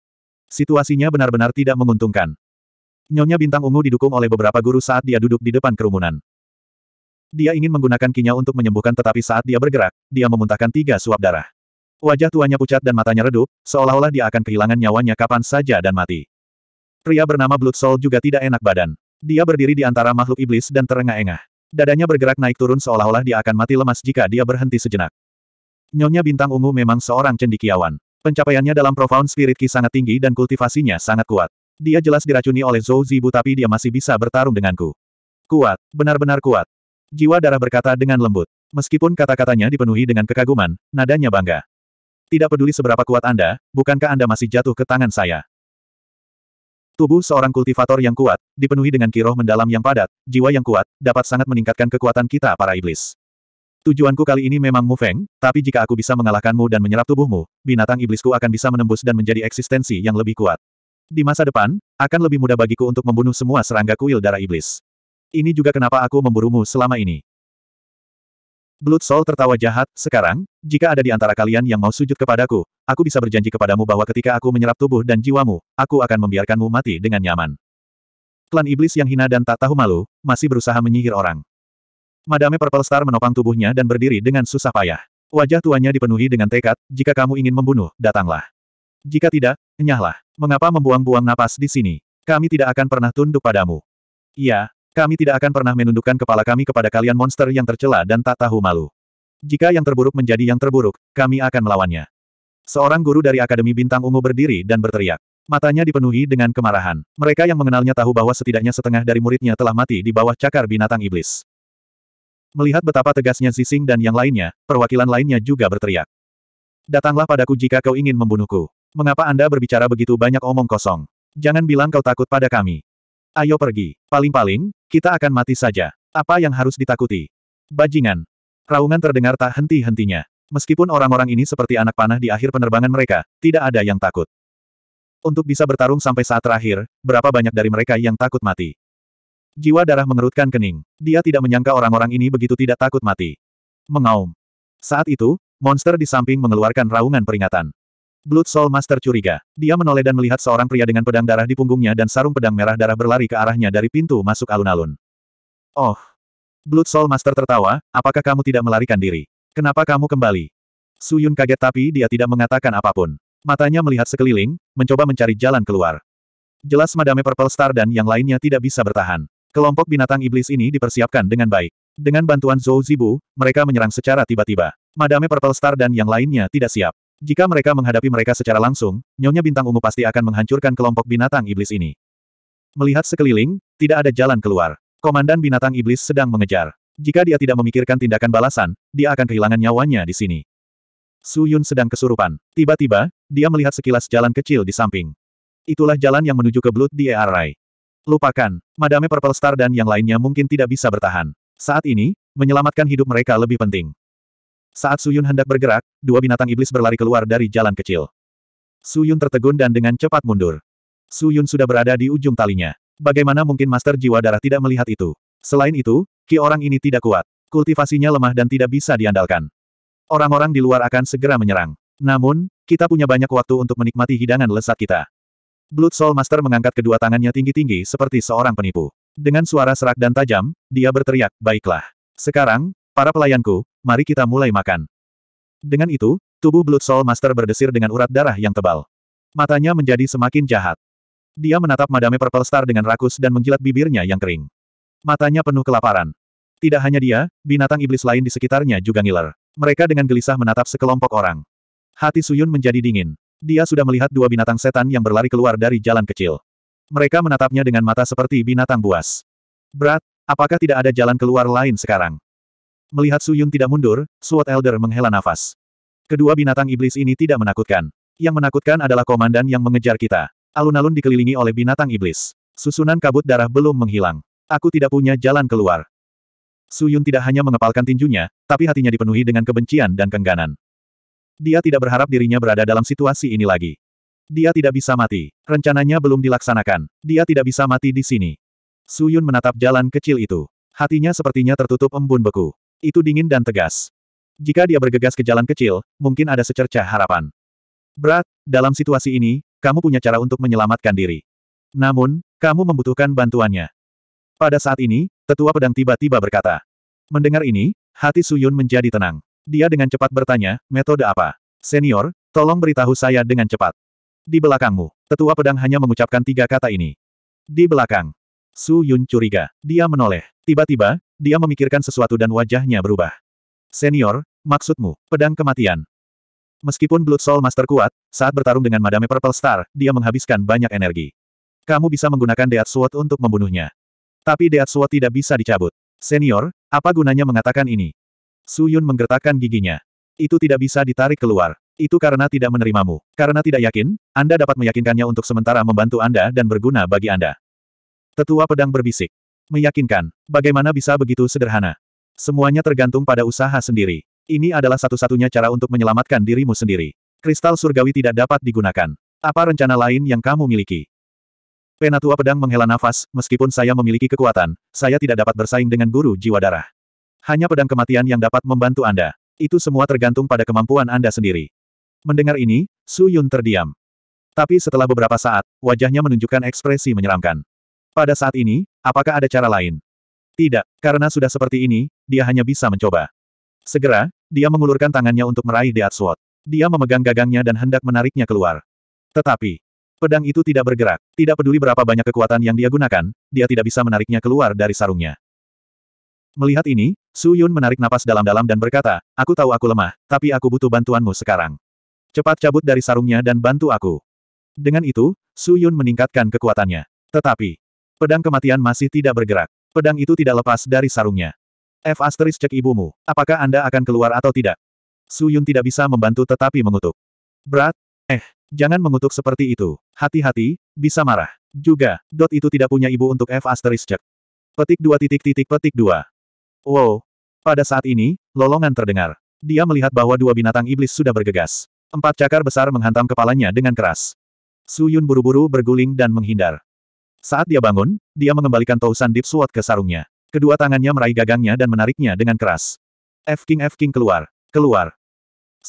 Situasinya benar-benar tidak menguntungkan. Nyonya Bintang Ungu didukung oleh beberapa guru saat dia duduk di depan kerumunan. Dia ingin menggunakan kinya untuk menyembuhkan tetapi saat dia bergerak, dia memuntahkan tiga suap darah. Wajah tuanya pucat dan matanya redup, seolah-olah dia akan kehilangan nyawanya kapan saja dan mati. Pria bernama Blood Soul juga tidak enak badan. Dia berdiri di antara makhluk iblis dan terengah-engah. Dadanya bergerak naik turun seolah-olah dia akan mati lemas jika dia berhenti sejenak. Nyonya Bintang Ungu memang seorang cendikiawan. Pencapaiannya dalam Profound Spirit Ki sangat tinggi dan kultivasinya sangat kuat. Dia jelas diracuni oleh Zhou Zibu tapi dia masih bisa bertarung denganku. Kuat, benar-benar kuat. Jiwa darah berkata dengan lembut. Meskipun kata-katanya dipenuhi dengan kekaguman, nadanya bangga. Tidak peduli seberapa kuat Anda, bukankah Anda masih jatuh ke tangan saya? Tubuh seorang kultivator yang kuat, dipenuhi dengan kiroh mendalam yang padat, jiwa yang kuat, dapat sangat meningkatkan kekuatan kita para iblis. Tujuanku kali ini memang Mu Feng, tapi jika aku bisa mengalahkanmu dan menyerap tubuhmu, binatang iblisku akan bisa menembus dan menjadi eksistensi yang lebih kuat. Di masa depan, akan lebih mudah bagiku untuk membunuh semua serangga kuil darah iblis. Ini juga kenapa aku memburumu selama ini. Blood Soul tertawa jahat, sekarang, jika ada di antara kalian yang mau sujud kepadaku, aku bisa berjanji kepadamu bahwa ketika aku menyerap tubuh dan jiwamu, aku akan membiarkanmu mati dengan nyaman. Klan iblis yang hina dan tak tahu malu, masih berusaha menyihir orang. Madame Purple Star menopang tubuhnya dan berdiri dengan susah payah. Wajah tuanya dipenuhi dengan tekad, jika kamu ingin membunuh, datanglah. Jika tidak, nyahlah. Mengapa membuang-buang napas di sini? Kami tidak akan pernah tunduk padamu. Iya, kami tidak akan pernah menundukkan kepala kami kepada kalian monster yang tercela dan tak tahu malu. Jika yang terburuk menjadi yang terburuk, kami akan melawannya. Seorang guru dari Akademi Bintang Ungu berdiri dan berteriak. Matanya dipenuhi dengan kemarahan. Mereka yang mengenalnya tahu bahwa setidaknya setengah dari muridnya telah mati di bawah cakar binatang iblis. Melihat betapa tegasnya Zising dan yang lainnya, perwakilan lainnya juga berteriak. Datanglah padaku jika kau ingin membunuhku. Mengapa Anda berbicara begitu banyak omong kosong? Jangan bilang kau takut pada kami. Ayo pergi. Paling-paling, kita akan mati saja. Apa yang harus ditakuti? Bajingan. Raungan terdengar tak henti-hentinya. Meskipun orang-orang ini seperti anak panah di akhir penerbangan mereka, tidak ada yang takut. Untuk bisa bertarung sampai saat terakhir, berapa banyak dari mereka yang takut mati? Jiwa darah mengerutkan kening. Dia tidak menyangka orang-orang ini begitu tidak takut mati. Mengaum. Saat itu, monster di samping mengeluarkan raungan peringatan. Blood Soul Master curiga. Dia menoleh dan melihat seorang pria dengan pedang darah di punggungnya dan sarung pedang merah darah berlari ke arahnya dari pintu masuk alun-alun. Oh. Blood Soul Master tertawa, apakah kamu tidak melarikan diri? Kenapa kamu kembali? Suyun kaget tapi dia tidak mengatakan apapun. Matanya melihat sekeliling, mencoba mencari jalan keluar. Jelas Madame Purple Star dan yang lainnya tidak bisa bertahan. Kelompok binatang iblis ini dipersiapkan dengan baik. Dengan bantuan Zhou Zibu, mereka menyerang secara tiba-tiba. Madame Purple Star dan yang lainnya tidak siap. Jika mereka menghadapi mereka secara langsung, Nyonya Bintang Ungu pasti akan menghancurkan kelompok binatang iblis ini. Melihat sekeliling, tidak ada jalan keluar. Komandan binatang iblis sedang mengejar. Jika dia tidak memikirkan tindakan balasan, dia akan kehilangan nyawanya di sini. Su Yun sedang kesurupan. Tiba-tiba, dia melihat sekilas jalan kecil di samping. Itulah jalan yang menuju ke Blood di Rai. Lupakan, Madame Purple Star dan yang lainnya mungkin tidak bisa bertahan. Saat ini, menyelamatkan hidup mereka lebih penting. Saat Suyun hendak bergerak, dua binatang iblis berlari keluar dari jalan kecil. Suyun tertegun dan dengan cepat mundur. Suyun sudah berada di ujung talinya. Bagaimana mungkin Master Jiwa Darah tidak melihat itu? Selain itu, ki orang ini tidak kuat. Kultivasinya lemah dan tidak bisa diandalkan. Orang-orang di luar akan segera menyerang. Namun, kita punya banyak waktu untuk menikmati hidangan lesat kita. Blood Soul Master mengangkat kedua tangannya tinggi-tinggi seperti seorang penipu. Dengan suara serak dan tajam, dia berteriak, baiklah. Sekarang, para pelayanku, mari kita mulai makan. Dengan itu, tubuh Blood Soul Master berdesir dengan urat darah yang tebal. Matanya menjadi semakin jahat. Dia menatap Madame Purple Star dengan rakus dan menjilat bibirnya yang kering. Matanya penuh kelaparan. Tidak hanya dia, binatang iblis lain di sekitarnya juga ngiler. Mereka dengan gelisah menatap sekelompok orang. Hati Suyun menjadi dingin dia sudah melihat dua binatang setan yang berlari keluar dari jalan kecil. Mereka menatapnya dengan mata seperti binatang buas. Berat, apakah tidak ada jalan keluar lain sekarang? Melihat Suyun tidak mundur, Sword Elder menghela nafas. Kedua binatang iblis ini tidak menakutkan. Yang menakutkan adalah komandan yang mengejar kita. Alun-alun dikelilingi oleh binatang iblis. Susunan kabut darah belum menghilang. Aku tidak punya jalan keluar. Suyun tidak hanya mengepalkan tinjunya, tapi hatinya dipenuhi dengan kebencian dan kengganan. Dia tidak berharap dirinya berada dalam situasi ini lagi. Dia tidak bisa mati. Rencananya belum dilaksanakan. Dia tidak bisa mati di sini. Suyun menatap jalan kecil itu. Hatinya sepertinya tertutup embun beku. Itu dingin dan tegas. Jika dia bergegas ke jalan kecil, mungkin ada secerca harapan. Berat, dalam situasi ini, kamu punya cara untuk menyelamatkan diri. Namun, kamu membutuhkan bantuannya. Pada saat ini, tetua pedang tiba-tiba berkata. Mendengar ini, hati Suyun menjadi tenang. Dia dengan cepat bertanya, metode apa? Senior, tolong beritahu saya dengan cepat. Di belakangmu, tetua pedang hanya mengucapkan tiga kata ini. Di belakang. Su Yun curiga. Dia menoleh. Tiba-tiba, dia memikirkan sesuatu dan wajahnya berubah. Senior, maksudmu, pedang kematian. Meskipun Blood Soul Master kuat, saat bertarung dengan Madame Purple Star, dia menghabiskan banyak energi. Kamu bisa menggunakan Deat Sword untuk membunuhnya. Tapi Deat Sword tidak bisa dicabut. Senior, apa gunanya mengatakan ini? Suyun menggertakkan giginya. Itu tidak bisa ditarik keluar. Itu karena tidak menerimamu. Karena tidak yakin, Anda dapat meyakinkannya untuk sementara membantu Anda dan berguna bagi Anda. Tetua pedang berbisik. Meyakinkan. Bagaimana bisa begitu sederhana? Semuanya tergantung pada usaha sendiri. Ini adalah satu-satunya cara untuk menyelamatkan dirimu sendiri. Kristal surgawi tidak dapat digunakan. Apa rencana lain yang kamu miliki? Penatua pedang menghela nafas, meskipun saya memiliki kekuatan, saya tidak dapat bersaing dengan guru jiwa darah. Hanya pedang kematian yang dapat membantu Anda. Itu semua tergantung pada kemampuan Anda sendiri. Mendengar ini, Su Yun terdiam. Tapi setelah beberapa saat, wajahnya menunjukkan ekspresi menyeramkan. Pada saat ini, apakah ada cara lain? Tidak, karena sudah seperti ini, dia hanya bisa mencoba. Segera, dia mengulurkan tangannya untuk meraih Death Sword. Dia memegang gagangnya dan hendak menariknya keluar. Tetapi, pedang itu tidak bergerak. Tidak peduli berapa banyak kekuatan yang dia gunakan, dia tidak bisa menariknya keluar dari sarungnya. Melihat ini, Su Yun menarik napas dalam-dalam dan berkata, aku tahu aku lemah, tapi aku butuh bantuanmu sekarang. Cepat cabut dari sarungnya dan bantu aku. Dengan itu, Su Yun meningkatkan kekuatannya. Tetapi, pedang kematian masih tidak bergerak. Pedang itu tidak lepas dari sarungnya. F asteris cek ibumu, apakah Anda akan keluar atau tidak? Su Yun tidak bisa membantu tetapi mengutuk. Berat? Eh, jangan mengutuk seperti itu. Hati-hati, bisa marah. Juga, dot itu tidak punya ibu untuk F asteris cek. Petik dua titik titik petik dua. Wow! Pada saat ini, lolongan terdengar. Dia melihat bahwa dua binatang iblis sudah bergegas. Empat cakar besar menghantam kepalanya dengan keras. Su Yun buru-buru berguling dan menghindar. Saat dia bangun, dia mengembalikan Tousan Deep Sword ke sarungnya. Kedua tangannya meraih gagangnya dan menariknya dengan keras. F King F King keluar. Keluar.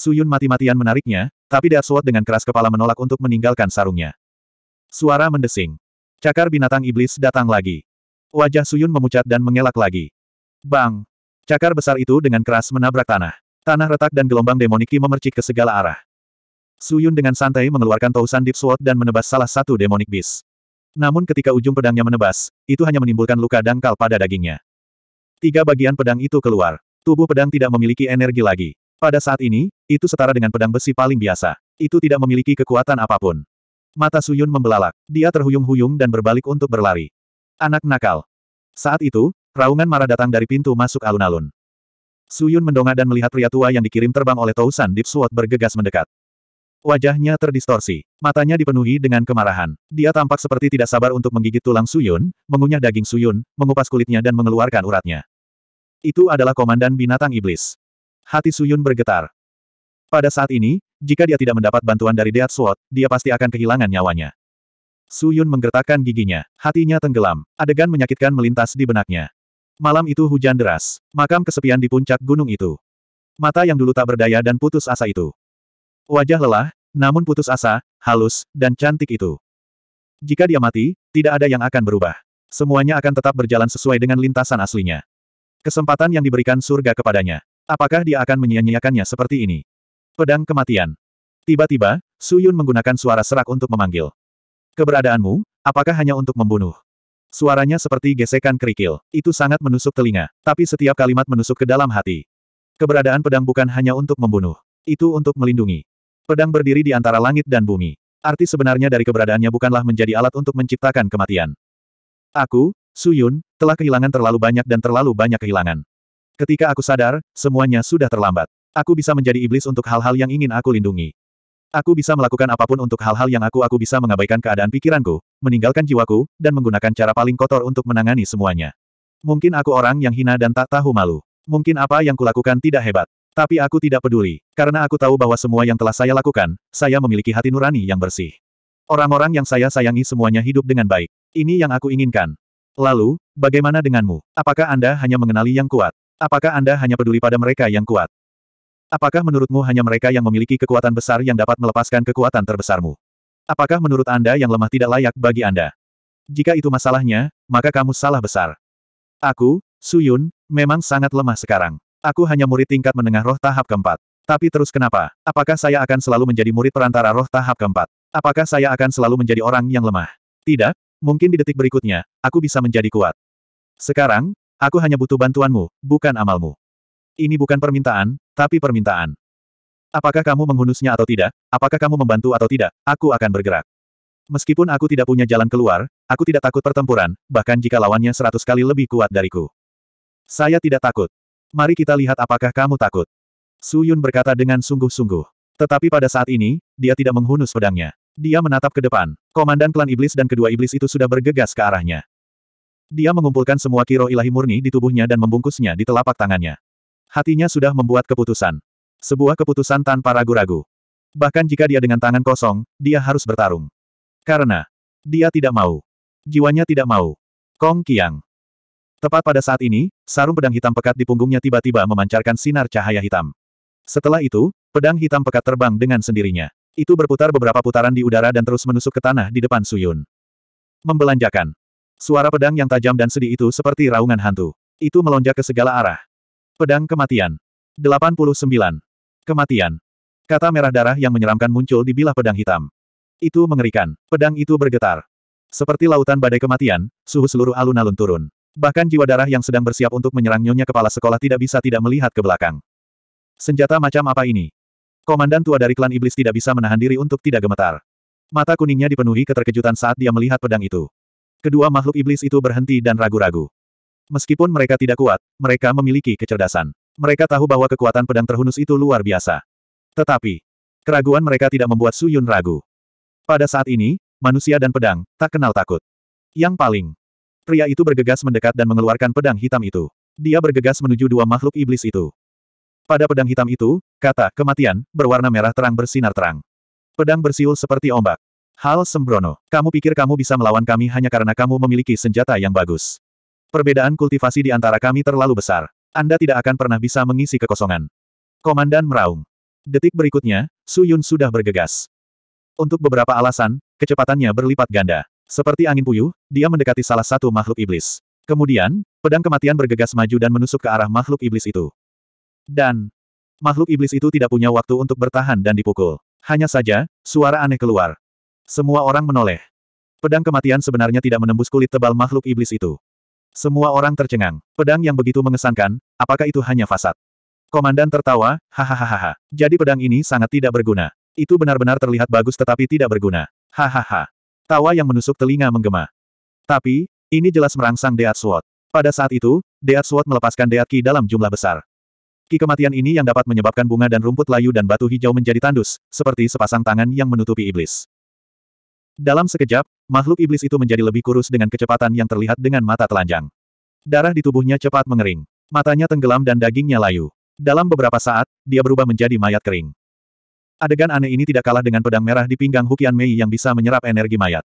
Yun mati-matian menariknya, tapi Death Sword dengan keras kepala menolak untuk meninggalkan sarungnya. Suara mendesing. Cakar binatang iblis datang lagi. Wajah Su Yun memucat dan mengelak lagi. Bang! Cakar besar itu dengan keras menabrak tanah. Tanah retak dan gelombang demoniki memercik ke segala arah. Suyun dengan santai mengeluarkan Tousan Deep Sword dan menebas salah satu demonic beast. Namun ketika ujung pedangnya menebas, itu hanya menimbulkan luka dangkal pada dagingnya. Tiga bagian pedang itu keluar. Tubuh pedang tidak memiliki energi lagi. Pada saat ini, itu setara dengan pedang besi paling biasa. Itu tidak memiliki kekuatan apapun. Mata Suyun membelalak. Dia terhuyung-huyung dan berbalik untuk berlari. Anak nakal. Saat itu, Raungan marah datang dari pintu masuk alun-alun. Suyun mendongak dan melihat pria tua yang dikirim terbang oleh Tousan Deep Sword bergegas mendekat. Wajahnya terdistorsi. Matanya dipenuhi dengan kemarahan. Dia tampak seperti tidak sabar untuk menggigit tulang Suyun, mengunyah daging Suyun, mengupas kulitnya dan mengeluarkan uratnya. Itu adalah komandan binatang iblis. Hati Suyun bergetar. Pada saat ini, jika dia tidak mendapat bantuan dari Death Sword, dia pasti akan kehilangan nyawanya. Suyun menggertakkan giginya. Hatinya tenggelam. Adegan menyakitkan melintas di benaknya. Malam itu hujan deras. Makam kesepian di puncak gunung itu. Mata yang dulu tak berdaya dan putus asa itu. Wajah lelah, namun putus asa, halus, dan cantik itu. Jika dia mati, tidak ada yang akan berubah. Semuanya akan tetap berjalan sesuai dengan lintasan aslinya. Kesempatan yang diberikan surga kepadanya. Apakah dia akan menyia-nyiakannya seperti ini? Pedang kematian. Tiba-tiba, Suyun menggunakan suara serak untuk memanggil. Keberadaanmu, apakah hanya untuk membunuh? Suaranya seperti gesekan kerikil. Itu sangat menusuk telinga, tapi setiap kalimat menusuk ke dalam hati. Keberadaan pedang bukan hanya untuk membunuh. Itu untuk melindungi. Pedang berdiri di antara langit dan bumi. Arti sebenarnya dari keberadaannya bukanlah menjadi alat untuk menciptakan kematian. Aku, Suyun, telah kehilangan terlalu banyak dan terlalu banyak kehilangan. Ketika aku sadar, semuanya sudah terlambat. Aku bisa menjadi iblis untuk hal-hal yang ingin aku lindungi. Aku bisa melakukan apapun untuk hal-hal yang aku aku bisa mengabaikan keadaan pikiranku, meninggalkan jiwaku, dan menggunakan cara paling kotor untuk menangani semuanya. Mungkin aku orang yang hina dan tak tahu malu. Mungkin apa yang kulakukan tidak hebat. Tapi aku tidak peduli, karena aku tahu bahwa semua yang telah saya lakukan, saya memiliki hati nurani yang bersih. Orang-orang yang saya sayangi semuanya hidup dengan baik. Ini yang aku inginkan. Lalu, bagaimana denganmu? Apakah Anda hanya mengenali yang kuat? Apakah Anda hanya peduli pada mereka yang kuat? Apakah menurutmu hanya mereka yang memiliki kekuatan besar yang dapat melepaskan kekuatan terbesarmu? Apakah menurut Anda yang lemah tidak layak bagi Anda? Jika itu masalahnya, maka kamu salah besar. Aku, Suyun, memang sangat lemah sekarang. Aku hanya murid tingkat menengah roh tahap keempat. Tapi terus kenapa? Apakah saya akan selalu menjadi murid perantara roh tahap keempat? Apakah saya akan selalu menjadi orang yang lemah? Tidak, mungkin di detik berikutnya, aku bisa menjadi kuat. Sekarang, aku hanya butuh bantuanmu, bukan amalmu. Ini bukan permintaan, tapi permintaan. Apakah kamu menghunusnya atau tidak, apakah kamu membantu atau tidak, aku akan bergerak. Meskipun aku tidak punya jalan keluar, aku tidak takut pertempuran, bahkan jika lawannya seratus kali lebih kuat dariku. Saya tidak takut. Mari kita lihat apakah kamu takut. Su Yun berkata dengan sungguh-sungguh. Tetapi pada saat ini, dia tidak menghunus pedangnya. Dia menatap ke depan. Komandan klan iblis dan kedua iblis itu sudah bergegas ke arahnya. Dia mengumpulkan semua kiro ilahi murni di tubuhnya dan membungkusnya di telapak tangannya. Hatinya sudah membuat keputusan. Sebuah keputusan tanpa ragu-ragu. Bahkan jika dia dengan tangan kosong, dia harus bertarung. Karena dia tidak mau. Jiwanya tidak mau. Kong Kiang. Tepat pada saat ini, sarung pedang hitam pekat di punggungnya tiba-tiba memancarkan sinar cahaya hitam. Setelah itu, pedang hitam pekat terbang dengan sendirinya. Itu berputar beberapa putaran di udara dan terus menusuk ke tanah di depan Suyun. Membelanjakan. Suara pedang yang tajam dan sedih itu seperti raungan hantu. Itu melonjak ke segala arah. Pedang Kematian. 89. Kematian. Kata merah darah yang menyeramkan muncul di bilah pedang hitam. Itu mengerikan. Pedang itu bergetar. Seperti lautan badai kematian, suhu seluruh alun-alun turun. Bahkan jiwa darah yang sedang bersiap untuk menyerang nyonya kepala sekolah tidak bisa tidak melihat ke belakang. Senjata macam apa ini? Komandan tua dari klan iblis tidak bisa menahan diri untuk tidak gemetar. Mata kuningnya dipenuhi keterkejutan saat dia melihat pedang itu. Kedua makhluk iblis itu berhenti dan ragu-ragu. Meskipun mereka tidak kuat, mereka memiliki kecerdasan. Mereka tahu bahwa kekuatan pedang terhunus itu luar biasa. Tetapi, keraguan mereka tidak membuat Su Yun ragu. Pada saat ini, manusia dan pedang, tak kenal takut. Yang paling, pria itu bergegas mendekat dan mengeluarkan pedang hitam itu. Dia bergegas menuju dua makhluk iblis itu. Pada pedang hitam itu, kata kematian, berwarna merah terang bersinar terang. Pedang bersiul seperti ombak. Hal sembrono, kamu pikir kamu bisa melawan kami hanya karena kamu memiliki senjata yang bagus. Perbedaan kultivasi di antara kami terlalu besar. Anda tidak akan pernah bisa mengisi kekosongan. Komandan meraung. Detik berikutnya, Su Yun sudah bergegas. Untuk beberapa alasan, kecepatannya berlipat ganda. Seperti angin puyuh, dia mendekati salah satu makhluk iblis. Kemudian, pedang kematian bergegas maju dan menusuk ke arah makhluk iblis itu. Dan, makhluk iblis itu tidak punya waktu untuk bertahan dan dipukul. Hanya saja, suara aneh keluar. Semua orang menoleh. Pedang kematian sebenarnya tidak menembus kulit tebal makhluk iblis itu. Semua orang tercengang. Pedang yang begitu mengesankan, apakah itu hanya fasad? Komandan tertawa, hahaha. Jadi pedang ini sangat tidak berguna. Itu benar-benar terlihat bagus tetapi tidak berguna. Hahaha. Tawa yang menusuk telinga menggema. Tapi, ini jelas merangsang Deat Sword. Pada saat itu, Deat Sword melepaskan Deat Ki dalam jumlah besar. Ki kematian ini yang dapat menyebabkan bunga dan rumput layu dan batu hijau menjadi tandus, seperti sepasang tangan yang menutupi iblis. Dalam sekejap, makhluk iblis itu menjadi lebih kurus dengan kecepatan yang terlihat dengan mata telanjang. Darah di tubuhnya cepat mengering. Matanya tenggelam dan dagingnya layu. Dalam beberapa saat, dia berubah menjadi mayat kering. Adegan aneh ini tidak kalah dengan pedang merah di pinggang Hukian Mei yang bisa menyerap energi mayat.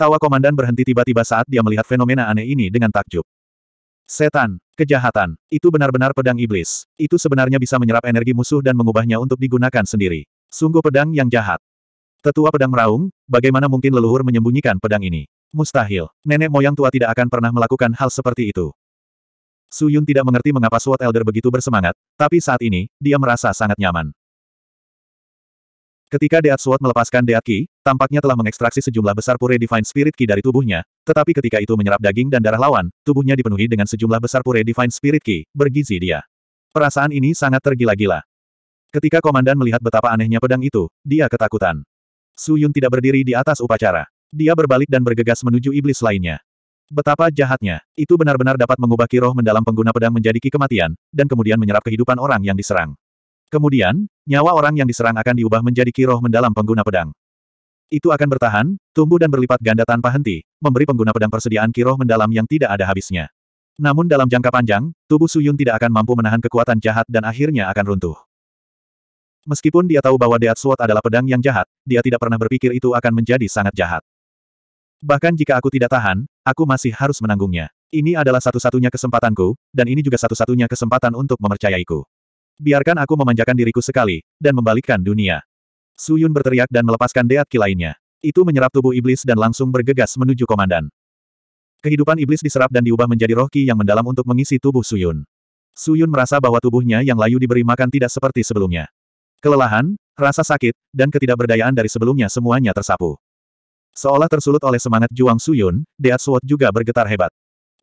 Tawa komandan berhenti tiba-tiba saat dia melihat fenomena aneh ini dengan takjub. Setan, kejahatan, itu benar-benar pedang iblis. Itu sebenarnya bisa menyerap energi musuh dan mengubahnya untuk digunakan sendiri. Sungguh pedang yang jahat. Tetua pedang meraung, bagaimana mungkin leluhur menyembunyikan pedang ini? Mustahil. Nenek moyang tua tidak akan pernah melakukan hal seperti itu. Su Yun tidak mengerti mengapa Sword Elder begitu bersemangat, tapi saat ini, dia merasa sangat nyaman. Ketika Deat Sword melepaskan Deat Ki, tampaknya telah mengekstraksi sejumlah besar pure Divine Spirit Ki dari tubuhnya, tetapi ketika itu menyerap daging dan darah lawan, tubuhnya dipenuhi dengan sejumlah besar pure Divine Spirit Ki, bergizi dia. Perasaan ini sangat tergila-gila. Ketika komandan melihat betapa anehnya pedang itu, dia ketakutan. Su Yun tidak berdiri di atas upacara. Dia berbalik dan bergegas menuju iblis lainnya. Betapa jahatnya, itu benar-benar dapat mengubah kiroh mendalam pengguna pedang menjadi ki kematian, dan kemudian menyerap kehidupan orang yang diserang. Kemudian, nyawa orang yang diserang akan diubah menjadi kiroh mendalam pengguna pedang. Itu akan bertahan, tumbuh dan berlipat ganda tanpa henti, memberi pengguna pedang persediaan kiroh mendalam yang tidak ada habisnya. Namun dalam jangka panjang, tubuh Suyun tidak akan mampu menahan kekuatan jahat dan akhirnya akan runtuh. Meskipun dia tahu bahwa Deat Sword adalah pedang yang jahat, dia tidak pernah berpikir itu akan menjadi sangat jahat. Bahkan jika aku tidak tahan, aku masih harus menanggungnya. Ini adalah satu-satunya kesempatanku, dan ini juga satu-satunya kesempatan untuk memercayaiku. Biarkan aku memanjakan diriku sekali, dan membalikkan dunia. Suyun berteriak dan melepaskan Deat Ki lainnya. Itu menyerap tubuh iblis dan langsung bergegas menuju komandan. Kehidupan iblis diserap dan diubah menjadi roh ki yang mendalam untuk mengisi tubuh Suyun. Suyun merasa bahwa tubuhnya yang layu diberi makan tidak seperti sebelumnya. Kelelahan, rasa sakit, dan ketidakberdayaan dari sebelumnya semuanya tersapu. Seolah tersulut oleh semangat Juang Suyun, Deat Sword juga bergetar hebat.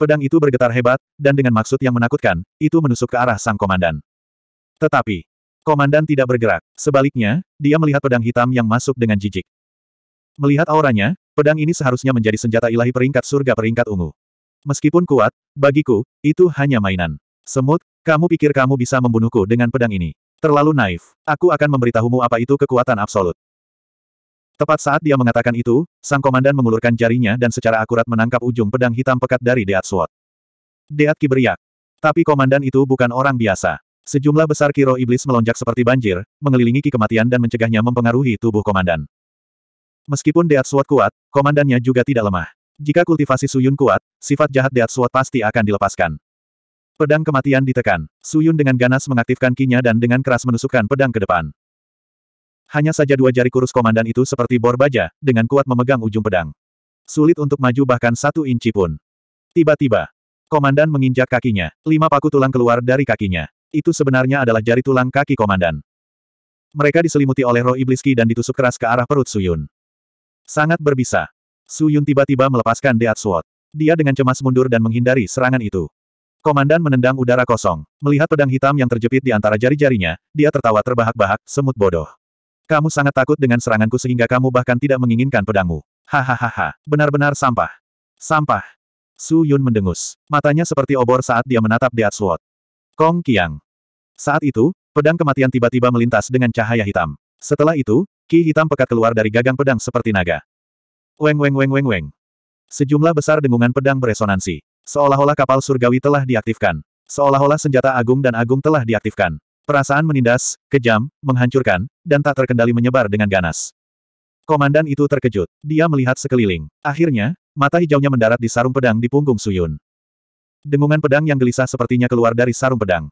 Pedang itu bergetar hebat, dan dengan maksud yang menakutkan, itu menusuk ke arah sang komandan. Tetapi, komandan tidak bergerak. Sebaliknya, dia melihat pedang hitam yang masuk dengan jijik. Melihat auranya, pedang ini seharusnya menjadi senjata ilahi peringkat surga peringkat ungu. Meskipun kuat, bagiku, itu hanya mainan. Semut, kamu pikir kamu bisa membunuhku dengan pedang ini. Terlalu naif. Aku akan memberitahumu apa itu kekuatan absolut. Tepat saat dia mengatakan itu, sang komandan mengulurkan jarinya dan secara akurat menangkap ujung pedang hitam pekat dari Deat Sword. Deat Ki Tapi komandan itu bukan orang biasa. Sejumlah besar kiro iblis melonjak seperti banjir, mengelilingi Ki kematian dan mencegahnya mempengaruhi tubuh komandan. Meskipun Deat Sword kuat, komandannya juga tidak lemah. Jika kultivasi Suyun kuat, sifat jahat Deat Sword pasti akan dilepaskan. Pedang kematian ditekan. Suyun dengan ganas mengaktifkan kinya dan dengan keras menusukkan pedang ke depan. Hanya saja dua jari kurus komandan itu seperti bor baja, dengan kuat memegang ujung pedang. Sulit untuk maju bahkan satu inci pun. Tiba-tiba, komandan menginjak kakinya. Lima paku tulang keluar dari kakinya. Itu sebenarnya adalah jari tulang kaki komandan. Mereka diselimuti oleh roh ibliski dan ditusuk keras ke arah perut Suyun. Sangat berbisa. Suyun tiba-tiba melepaskan deat Sword. Dia dengan cemas mundur dan menghindari serangan itu. Komandan menendang udara kosong. Melihat pedang hitam yang terjepit di antara jari-jarinya, dia tertawa terbahak-bahak, semut bodoh. Kamu sangat takut dengan seranganku sehingga kamu bahkan tidak menginginkan pedangmu. Hahaha, benar-benar sampah. Sampah. Su Yun mendengus. Matanya seperti obor saat dia menatap Death Suot. Kong Kiang. Saat itu, pedang kematian tiba-tiba melintas dengan cahaya hitam. Setelah itu, ki hitam pekat keluar dari gagang pedang seperti naga. Weng weng weng weng weng. Sejumlah besar dengungan pedang beresonansi. Seolah-olah kapal surgawi telah diaktifkan. Seolah-olah senjata agung dan agung telah diaktifkan. Perasaan menindas, kejam, menghancurkan, dan tak terkendali menyebar dengan ganas. Komandan itu terkejut. Dia melihat sekeliling. Akhirnya, mata hijaunya mendarat di sarung pedang di punggung Suyun. Dengungan pedang yang gelisah sepertinya keluar dari sarung pedang.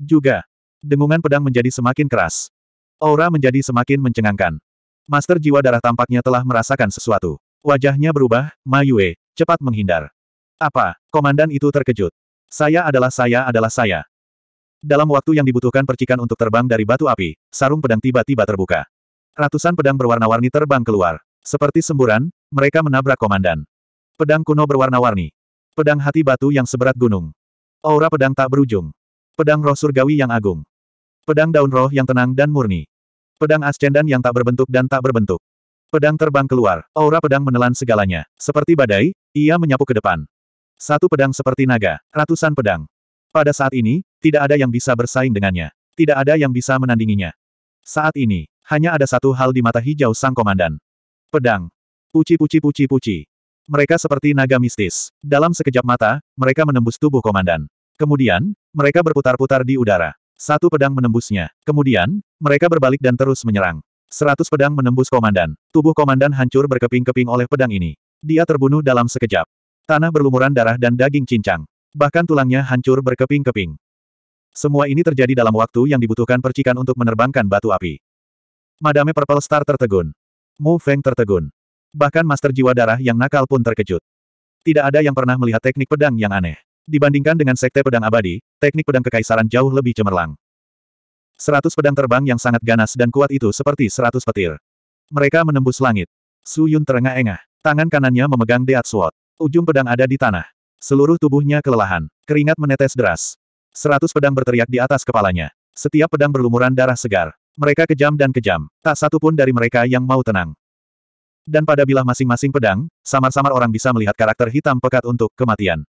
Juga, dengungan pedang menjadi semakin keras. Aura menjadi semakin mencengangkan. Master jiwa darah tampaknya telah merasakan sesuatu. Wajahnya berubah, Mayue, cepat menghindar. Apa? Komandan itu terkejut. Saya adalah saya adalah saya. Dalam waktu yang dibutuhkan percikan untuk terbang dari batu api, sarung pedang tiba-tiba terbuka. Ratusan pedang berwarna-warni terbang keluar. Seperti semburan, mereka menabrak komandan. Pedang kuno berwarna-warni. Pedang hati batu yang seberat gunung. Aura pedang tak berujung. Pedang roh surgawi yang agung. Pedang daun roh yang tenang dan murni. Pedang ascendan yang tak berbentuk dan tak berbentuk. Pedang terbang keluar, aura pedang menelan segalanya. Seperti badai, ia menyapu ke depan. Satu pedang seperti naga, ratusan pedang. Pada saat ini, tidak ada yang bisa bersaing dengannya. Tidak ada yang bisa menandinginya. Saat ini, hanya ada satu hal di mata hijau sang komandan. Pedang. Puci-puci-puci-puci. Mereka seperti naga mistis. Dalam sekejap mata, mereka menembus tubuh komandan. Kemudian, mereka berputar-putar di udara. Satu pedang menembusnya. Kemudian, mereka berbalik dan terus menyerang. Seratus pedang menembus komandan. Tubuh komandan hancur berkeping-keping oleh pedang ini. Dia terbunuh dalam sekejap. Tanah berlumuran darah dan daging cincang. Bahkan tulangnya hancur berkeping-keping. Semua ini terjadi dalam waktu yang dibutuhkan percikan untuk menerbangkan batu api. Madame Purple Star tertegun. Mu Feng tertegun. Bahkan Master Jiwa Darah yang nakal pun terkejut. Tidak ada yang pernah melihat teknik pedang yang aneh. Dibandingkan dengan Sekte Pedang Abadi, teknik pedang kekaisaran jauh lebih cemerlang. Seratus pedang terbang yang sangat ganas dan kuat itu seperti seratus petir. Mereka menembus langit. Su Yun terengah-engah. Tangan kanannya memegang Deat Sword. Ujung pedang ada di tanah. Seluruh tubuhnya kelelahan. Keringat menetes deras. Seratus pedang berteriak di atas kepalanya. Setiap pedang berlumuran darah segar. Mereka kejam dan kejam. Tak satu pun dari mereka yang mau tenang. Dan pada bilah masing-masing pedang, samar-samar orang bisa melihat karakter hitam pekat untuk kematian.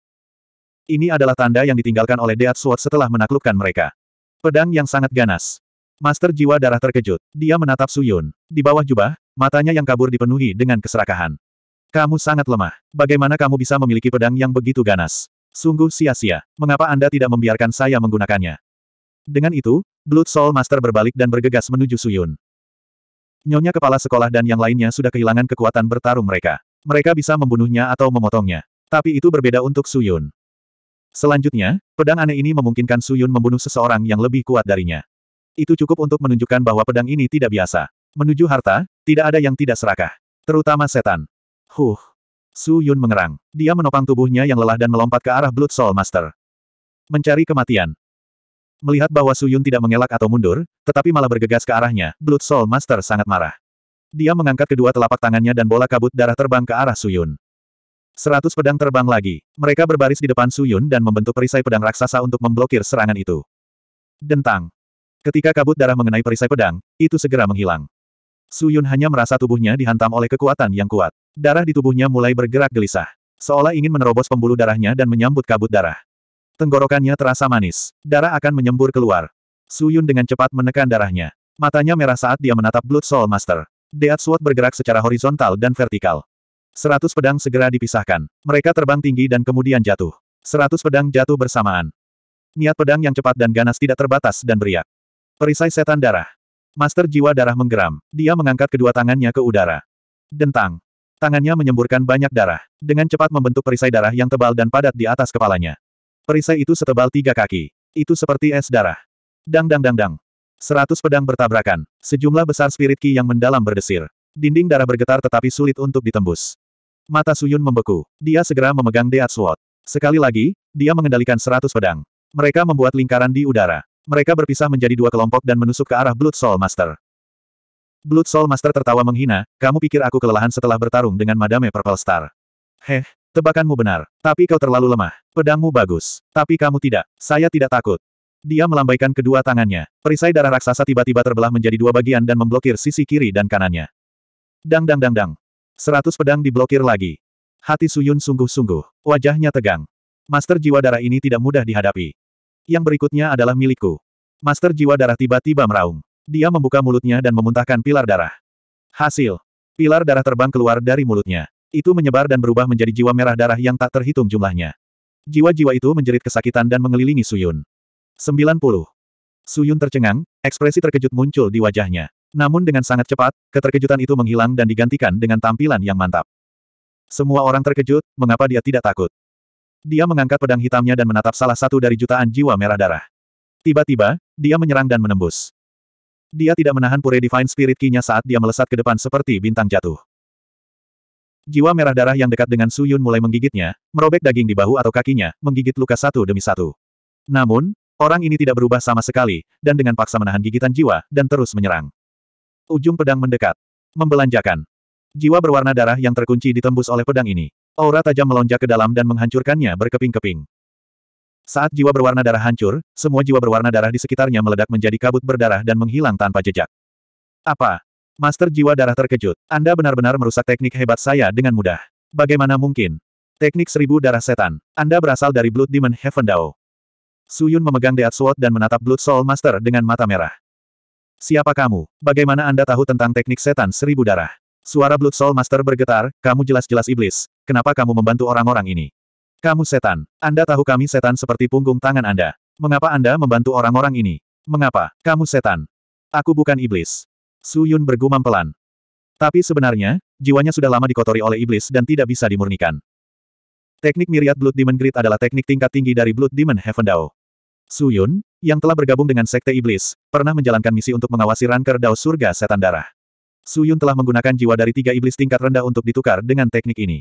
Ini adalah tanda yang ditinggalkan oleh Deat Sword setelah menaklukkan mereka. Pedang yang sangat ganas. Master jiwa darah terkejut. Dia menatap Suyun. Di bawah jubah, matanya yang kabur dipenuhi dengan keserakahan. Kamu sangat lemah. Bagaimana kamu bisa memiliki pedang yang begitu ganas? Sungguh sia-sia. Mengapa Anda tidak membiarkan saya menggunakannya? Dengan itu, Blood Soul Master berbalik dan bergegas menuju Suyun. Nyonya kepala sekolah dan yang lainnya sudah kehilangan kekuatan bertarung mereka. Mereka bisa membunuhnya atau memotongnya. Tapi itu berbeda untuk Suyun. Selanjutnya, pedang aneh ini memungkinkan Suyun membunuh seseorang yang lebih kuat darinya. Itu cukup untuk menunjukkan bahwa pedang ini tidak biasa. Menuju harta, tidak ada yang tidak serakah. Terutama setan. Huh. Su Yun mengerang. Dia menopang tubuhnya yang lelah dan melompat ke arah Blood Soul Master. Mencari kematian. Melihat bahwa Su Yun tidak mengelak atau mundur, tetapi malah bergegas ke arahnya, Blood Soul Master sangat marah. Dia mengangkat kedua telapak tangannya dan bola kabut darah terbang ke arah Su Yun. Seratus pedang terbang lagi. Mereka berbaris di depan Su Yun dan membentuk perisai pedang raksasa untuk memblokir serangan itu. Dentang. Ketika kabut darah mengenai perisai pedang, itu segera menghilang. Su Yun hanya merasa tubuhnya dihantam oleh kekuatan yang kuat. Darah di tubuhnya mulai bergerak gelisah. Seolah ingin menerobos pembuluh darahnya dan menyambut kabut darah. Tenggorokannya terasa manis. Darah akan menyembur keluar. Su Yun dengan cepat menekan darahnya. Matanya merah saat dia menatap Blood Soul Master. Deat Sword bergerak secara horizontal dan vertikal. Seratus pedang segera dipisahkan. Mereka terbang tinggi dan kemudian jatuh. Seratus pedang jatuh bersamaan. Niat pedang yang cepat dan ganas tidak terbatas dan beriak. Perisai setan darah. Master jiwa darah menggeram. Dia mengangkat kedua tangannya ke udara. Dentang. Tangannya menyemburkan banyak darah. Dengan cepat membentuk perisai darah yang tebal dan padat di atas kepalanya. Perisai itu setebal tiga kaki. Itu seperti es darah. Dang dang dang dang. Seratus pedang bertabrakan. Sejumlah besar spirit ki yang mendalam berdesir. Dinding darah bergetar tetapi sulit untuk ditembus. Mata Suyun membeku. Dia segera memegang Deat Sword. Sekali lagi, dia mengendalikan seratus pedang. Mereka membuat lingkaran di udara. Mereka berpisah menjadi dua kelompok dan menusuk ke arah Blood Soul Master. Blood Soul Master tertawa menghina, kamu pikir aku kelelahan setelah bertarung dengan Madame Purple Star. Heh, tebakanmu benar, tapi kau terlalu lemah. Pedangmu bagus, tapi kamu tidak. Saya tidak takut. Dia melambaikan kedua tangannya. Perisai darah raksasa tiba-tiba terbelah menjadi dua bagian dan memblokir sisi kiri dan kanannya. Dang dang dang dang. Seratus pedang diblokir lagi. Hati Suyun sungguh-sungguh. Wajahnya tegang. Master jiwa darah ini tidak mudah dihadapi. Yang berikutnya adalah milikku. Master jiwa darah tiba-tiba meraung. Dia membuka mulutnya dan memuntahkan pilar darah. Hasil. Pilar darah terbang keluar dari mulutnya. Itu menyebar dan berubah menjadi jiwa merah darah yang tak terhitung jumlahnya. Jiwa-jiwa itu menjerit kesakitan dan mengelilingi Suyun. 90. Suyun tercengang, ekspresi terkejut muncul di wajahnya. Namun dengan sangat cepat, keterkejutan itu menghilang dan digantikan dengan tampilan yang mantap. Semua orang terkejut, mengapa dia tidak takut. Dia mengangkat pedang hitamnya dan menatap salah satu dari jutaan jiwa merah darah. Tiba-tiba, dia menyerang dan menembus. Dia tidak menahan pure divine spirit kinya saat dia melesat ke depan seperti bintang jatuh. Jiwa merah darah yang dekat dengan Su Yun mulai menggigitnya, merobek daging di bahu atau kakinya, menggigit luka satu demi satu. Namun, orang ini tidak berubah sama sekali, dan dengan paksa menahan gigitan jiwa, dan terus menyerang. Ujung pedang mendekat. Membelanjakan. Jiwa berwarna darah yang terkunci ditembus oleh pedang ini. Aura tajam melonjak ke dalam dan menghancurkannya berkeping-keping. Saat jiwa berwarna darah hancur, semua jiwa berwarna darah di sekitarnya meledak menjadi kabut berdarah dan menghilang tanpa jejak. Apa? Master jiwa darah terkejut. Anda benar-benar merusak teknik hebat saya dengan mudah. Bagaimana mungkin? Teknik seribu darah setan. Anda berasal dari Blood Demon Heaven Dao. Suyun memegang Death Sword dan menatap Blood Soul Master dengan mata merah. Siapa kamu? Bagaimana Anda tahu tentang teknik setan seribu darah? Suara Blood Soul Master bergetar, kamu jelas-jelas iblis kenapa kamu membantu orang-orang ini? Kamu setan. Anda tahu kami setan seperti punggung tangan Anda. Mengapa Anda membantu orang-orang ini? Mengapa? Kamu setan. Aku bukan iblis. Su Yun bergumam pelan. Tapi sebenarnya, jiwanya sudah lama dikotori oleh iblis dan tidak bisa dimurnikan. Teknik Myriad Blood Demon Grid adalah teknik tingkat tinggi dari Blood Demon Heaven Dao. Su Yun, yang telah bergabung dengan Sekte Iblis, pernah menjalankan misi untuk mengawasi Ranker Dao Surga Setan Darah. Su Yun telah menggunakan jiwa dari tiga iblis tingkat rendah untuk ditukar dengan teknik ini.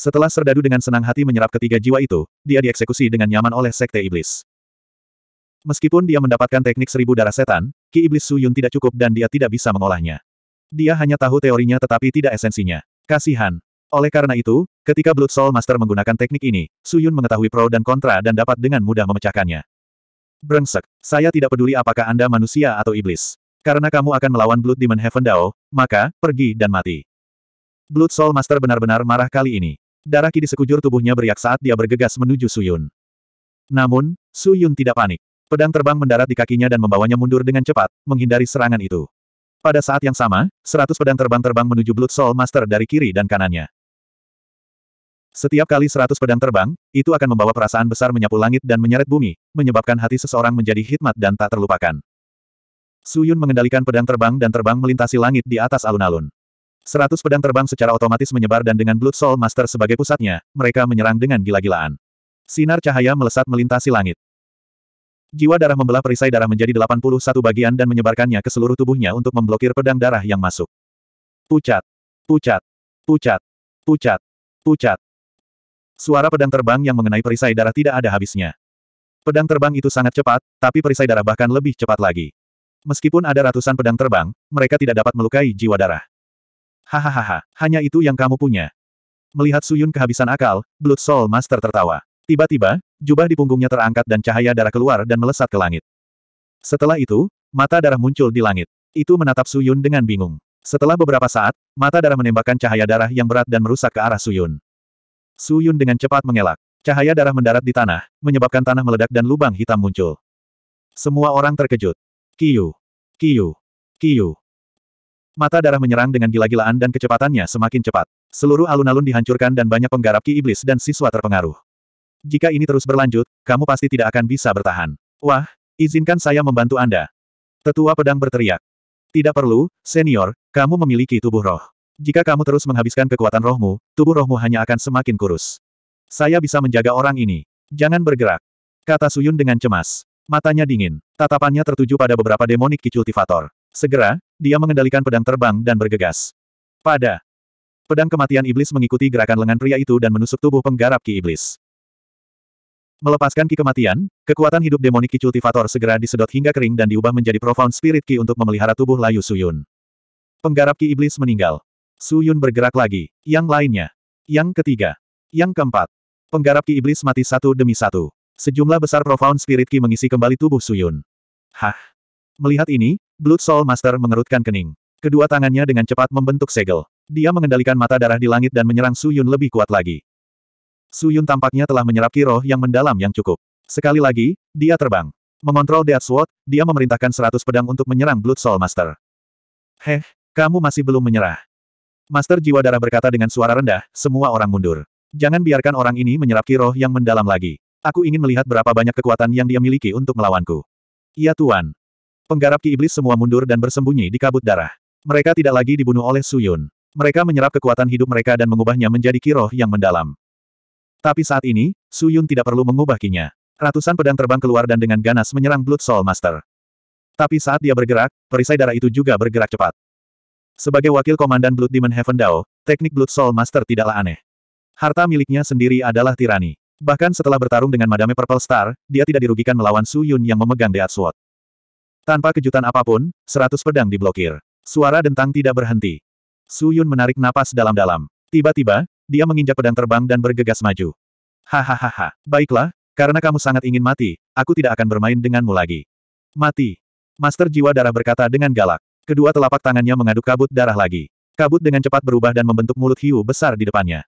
Setelah serdadu dengan senang hati menyerap ketiga jiwa itu, dia dieksekusi dengan nyaman oleh Sekte Iblis. Meskipun dia mendapatkan teknik seribu darah setan, Ki Iblis Suyun tidak cukup dan dia tidak bisa mengolahnya. Dia hanya tahu teorinya tetapi tidak esensinya. Kasihan. Oleh karena itu, ketika Blood Soul Master menggunakan teknik ini, Suyun mengetahui pro dan kontra dan dapat dengan mudah memecahkannya. Brengsek, saya tidak peduli apakah Anda manusia atau iblis. Karena kamu akan melawan Blood Demon Heaven Dao, maka, pergi dan mati. Blood Soul Master benar-benar marah kali ini. Darah ki di sekujur tubuhnya beriak saat dia bergegas menuju Suyun. Namun, Suyun tidak panik. Pedang terbang mendarat di kakinya dan membawanya mundur dengan cepat, menghindari serangan itu. Pada saat yang sama, seratus pedang terbang-terbang menuju Blood Soul Master dari kiri dan kanannya. Setiap kali seratus pedang terbang, itu akan membawa perasaan besar menyapu langit dan menyeret bumi, menyebabkan hati seseorang menjadi hikmat dan tak terlupakan. Suyun mengendalikan pedang terbang dan terbang melintasi langit di atas alun-alun. Seratus pedang terbang secara otomatis menyebar dan dengan Blood Soul Master sebagai pusatnya, mereka menyerang dengan gila-gilaan. Sinar cahaya melesat melintasi langit. Jiwa darah membelah perisai darah menjadi 81 bagian dan menyebarkannya ke seluruh tubuhnya untuk memblokir pedang darah yang masuk. Pucat, pucat, pucat, pucat, pucat. Suara pedang terbang yang mengenai perisai darah tidak ada habisnya. Pedang terbang itu sangat cepat, tapi perisai darah bahkan lebih cepat lagi. Meskipun ada ratusan pedang terbang, mereka tidak dapat melukai jiwa darah. Hahaha, hanya itu yang kamu punya. Melihat Suyun kehabisan akal, Blood Soul Master tertawa. Tiba-tiba, jubah di punggungnya terangkat dan cahaya darah keluar dan melesat ke langit. Setelah itu, mata darah muncul di langit. Itu menatap Suyun dengan bingung. Setelah beberapa saat, mata darah menembakkan cahaya darah yang berat dan merusak ke arah Suyun. Suyun dengan cepat mengelak. Cahaya darah mendarat di tanah, menyebabkan tanah meledak dan lubang hitam muncul. Semua orang terkejut. Kiyu. Kiyu. Kiyu. Mata darah menyerang dengan gila-gilaan dan kecepatannya semakin cepat. Seluruh alun-alun dihancurkan dan banyak penggarap ki iblis dan siswa terpengaruh. Jika ini terus berlanjut, kamu pasti tidak akan bisa bertahan. Wah, izinkan saya membantu Anda. Tetua pedang berteriak. Tidak perlu, senior, kamu memiliki tubuh roh. Jika kamu terus menghabiskan kekuatan rohmu, tubuh rohmu hanya akan semakin kurus. Saya bisa menjaga orang ini. Jangan bergerak. Kata Suyun dengan cemas. Matanya dingin. Tatapannya tertuju pada beberapa demonik kicultivator. Segera, dia mengendalikan pedang terbang dan bergegas. Pada pedang kematian iblis mengikuti gerakan lengan pria itu dan menusuk tubuh penggarap ki iblis. Melepaskan ki kematian, kekuatan hidup demonik ki cultivator segera disedot hingga kering dan diubah menjadi profound spirit ki untuk memelihara tubuh layu Suyun. Penggarap ki iblis meninggal. Suyun bergerak lagi. Yang lainnya. Yang ketiga. Yang keempat. Penggarap ki iblis mati satu demi satu. Sejumlah besar profound spirit ki mengisi kembali tubuh Suyun. Hah? Melihat ini, Blood Soul Master mengerutkan kening. Kedua tangannya dengan cepat membentuk segel. Dia mengendalikan mata darah di langit dan menyerang Su Yun lebih kuat lagi. Su Yun tampaknya telah menyerap kiroh yang mendalam yang cukup. Sekali lagi, dia terbang. Mengontrol Death Sword, dia memerintahkan seratus pedang untuk menyerang Blood Soul Master. Heh, kamu masih belum menyerah. Master Jiwa Darah berkata dengan suara rendah, semua orang mundur. Jangan biarkan orang ini menyerap kiroh yang mendalam lagi. Aku ingin melihat berapa banyak kekuatan yang dia miliki untuk melawanku. Iya Tuan, Penggarap Ki Iblis semua mundur dan bersembunyi di kabut darah. Mereka tidak lagi dibunuh oleh Suyun. Mereka menyerap kekuatan hidup mereka dan mengubahnya menjadi kiroh yang mendalam. Tapi saat ini, Suyun tidak perlu mengubah kinya. Ratusan pedang terbang keluar dan dengan ganas menyerang Blood Soul Master. Tapi saat dia bergerak, perisai darah itu juga bergerak cepat. Sebagai wakil komandan Blood Demon Heaven Dao, teknik Blood Soul Master tidaklah aneh. Harta miliknya sendiri adalah tirani. Bahkan setelah bertarung dengan Madame Purple Star, dia tidak dirugikan melawan Suyun yang memegang Death Sword. Tanpa kejutan apapun, seratus pedang diblokir. Suara dentang tidak berhenti. Su Yun menarik napas dalam-dalam. Tiba-tiba, dia menginjak pedang terbang dan bergegas maju. Hahaha, baiklah, karena kamu sangat ingin mati, aku tidak akan bermain denganmu lagi. Mati. Master Jiwa Darah berkata dengan galak. Kedua telapak tangannya mengaduk kabut darah lagi. Kabut dengan cepat berubah dan membentuk mulut hiu besar di depannya.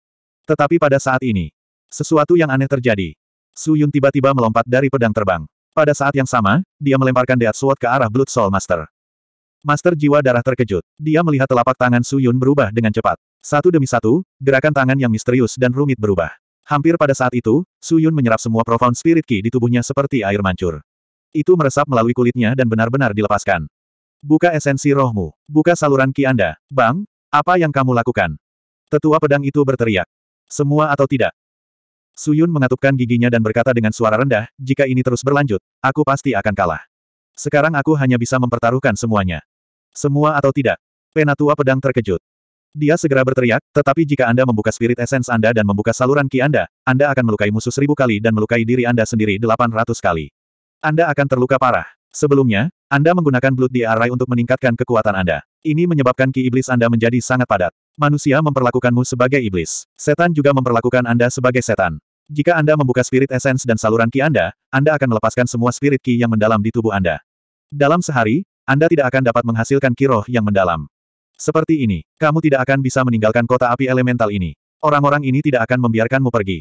Tetapi pada saat ini, sesuatu yang aneh terjadi. Su Yun tiba-tiba melompat dari pedang terbang. Pada saat yang sama, dia melemparkan Death Sword ke arah Blood Soul Master. Master jiwa darah terkejut. Dia melihat telapak tangan Su Yun berubah dengan cepat. Satu demi satu, gerakan tangan yang misterius dan rumit berubah. Hampir pada saat itu, Su Yun menyerap semua profound spirit ki di tubuhnya seperti air mancur. Itu meresap melalui kulitnya dan benar-benar dilepaskan. Buka esensi rohmu. Buka saluran ki Anda. Bang, apa yang kamu lakukan? Tetua pedang itu berteriak. Semua atau tidak, Suyun mengatupkan giginya dan berkata dengan suara rendah, jika ini terus berlanjut, aku pasti akan kalah. Sekarang aku hanya bisa mempertaruhkan semuanya. Semua atau tidak? Penatua pedang terkejut. Dia segera berteriak, tetapi jika Anda membuka spirit essence Anda dan membuka saluran ki Anda, Anda akan melukai musuh seribu kali dan melukai diri Anda sendiri delapan ratus kali. Anda akan terluka parah. Sebelumnya, anda menggunakan Blood di Array untuk meningkatkan kekuatan Anda. Ini menyebabkan ki iblis Anda menjadi sangat padat. Manusia memperlakukanmu sebagai iblis. Setan juga memperlakukan Anda sebagai setan. Jika Anda membuka spirit essence dan saluran ki Anda, Anda akan melepaskan semua spirit ki yang mendalam di tubuh Anda. Dalam sehari, Anda tidak akan dapat menghasilkan ki roh yang mendalam. Seperti ini, kamu tidak akan bisa meninggalkan kota api elemental ini. Orang-orang ini tidak akan membiarkanmu pergi.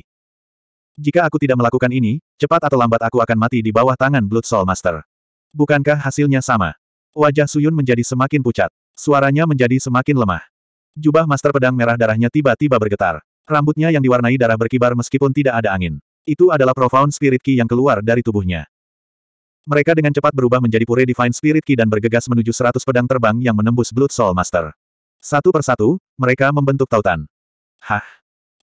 Jika aku tidak melakukan ini, cepat atau lambat aku akan mati di bawah tangan Blood Soul Master. Bukankah hasilnya sama? Wajah Suyun menjadi semakin pucat. Suaranya menjadi semakin lemah. Jubah master pedang merah darahnya tiba-tiba bergetar. Rambutnya yang diwarnai darah berkibar meskipun tidak ada angin. Itu adalah profound spirit key yang keluar dari tubuhnya. Mereka dengan cepat berubah menjadi pure divine spirit key dan bergegas menuju seratus pedang terbang yang menembus Blood Soul Master. Satu persatu, mereka membentuk tautan. Hah.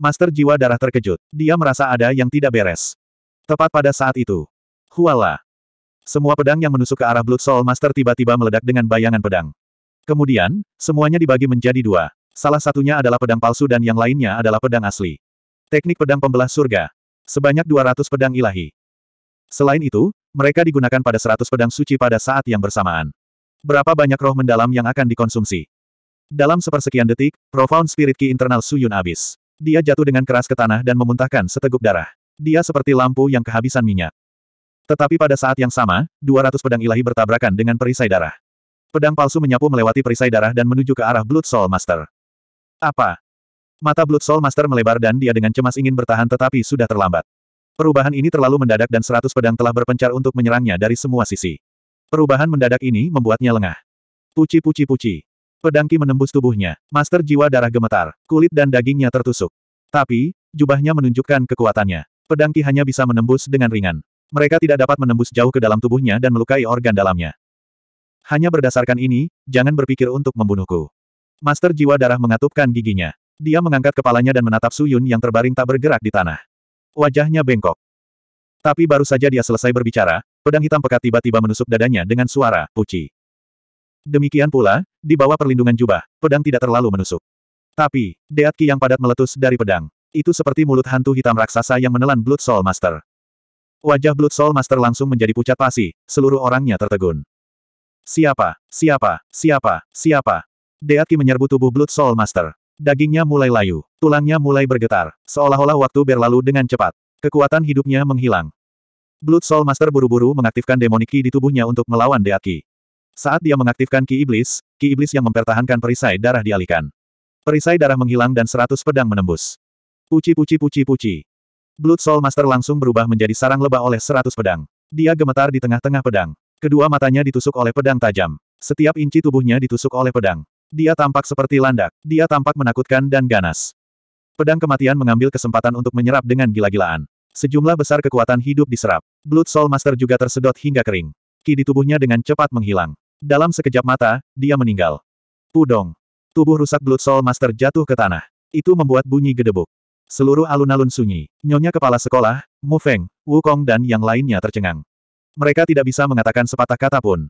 Master jiwa darah terkejut. Dia merasa ada yang tidak beres. Tepat pada saat itu. Huala. Semua pedang yang menusuk ke arah Blood Soul Master tiba-tiba meledak dengan bayangan pedang. Kemudian, semuanya dibagi menjadi dua. Salah satunya adalah pedang palsu dan yang lainnya adalah pedang asli. Teknik pedang pembelah surga. Sebanyak 200 pedang ilahi. Selain itu, mereka digunakan pada 100 pedang suci pada saat yang bersamaan. Berapa banyak roh mendalam yang akan dikonsumsi? Dalam sepersekian detik, profound spirit ki internal Suyun habis. Dia jatuh dengan keras ke tanah dan memuntahkan seteguk darah. Dia seperti lampu yang kehabisan minyak. Tetapi pada saat yang sama, 200 pedang ilahi bertabrakan dengan perisai darah. Pedang palsu menyapu melewati perisai darah dan menuju ke arah Blood Soul Master. Apa? Mata Blood Soul Master melebar dan dia dengan cemas ingin bertahan tetapi sudah terlambat. Perubahan ini terlalu mendadak dan 100 pedang telah berpencar untuk menyerangnya dari semua sisi. Perubahan mendadak ini membuatnya lengah. Puci-puci-puci. Pedangki menembus tubuhnya. Master jiwa darah gemetar. Kulit dan dagingnya tertusuk. Tapi, jubahnya menunjukkan kekuatannya. Pedangki hanya bisa menembus dengan ringan. Mereka tidak dapat menembus jauh ke dalam tubuhnya dan melukai organ dalamnya. Hanya berdasarkan ini, jangan berpikir untuk membunuhku. Master jiwa darah mengatupkan giginya. Dia mengangkat kepalanya dan menatap Suyun yang terbaring tak bergerak di tanah. Wajahnya bengkok. Tapi baru saja dia selesai berbicara, pedang hitam pekat tiba-tiba menusuk dadanya dengan suara, puci. Demikian pula, di bawah perlindungan jubah, pedang tidak terlalu menusuk. Tapi, deatki yang padat meletus dari pedang. Itu seperti mulut hantu hitam raksasa yang menelan Blood Soul Master. Wajah Blood Soul Master langsung menjadi pucat pasi, seluruh orangnya tertegun. Siapa? Siapa? Siapa? Siapa? Deatki menyerbu tubuh Blood Soul Master. Dagingnya mulai layu, tulangnya mulai bergetar, seolah-olah waktu berlalu dengan cepat. Kekuatan hidupnya menghilang. Blood Soul Master buru-buru mengaktifkan demonik ki di tubuhnya untuk melawan Deatki. Saat dia mengaktifkan ki iblis, ki iblis yang mempertahankan perisai darah dialihkan. Perisai darah menghilang dan seratus pedang menembus. Puci puci puci puci. Blood Soul Master langsung berubah menjadi sarang lebah oleh seratus pedang. Dia gemetar di tengah-tengah pedang. Kedua matanya ditusuk oleh pedang tajam. Setiap inci tubuhnya ditusuk oleh pedang. Dia tampak seperti landak. Dia tampak menakutkan dan ganas. Pedang kematian mengambil kesempatan untuk menyerap dengan gila-gilaan. Sejumlah besar kekuatan hidup diserap. Blood Soul Master juga tersedot hingga kering. Ki di tubuhnya dengan cepat menghilang. Dalam sekejap mata, dia meninggal. Pudong. Tubuh rusak Blood Soul Master jatuh ke tanah. Itu membuat bunyi gedebuk. Seluruh alun-alun sunyi. Nyonya kepala sekolah, Mu Feng, Wukong dan yang lainnya tercengang. Mereka tidak bisa mengatakan sepatah kata pun.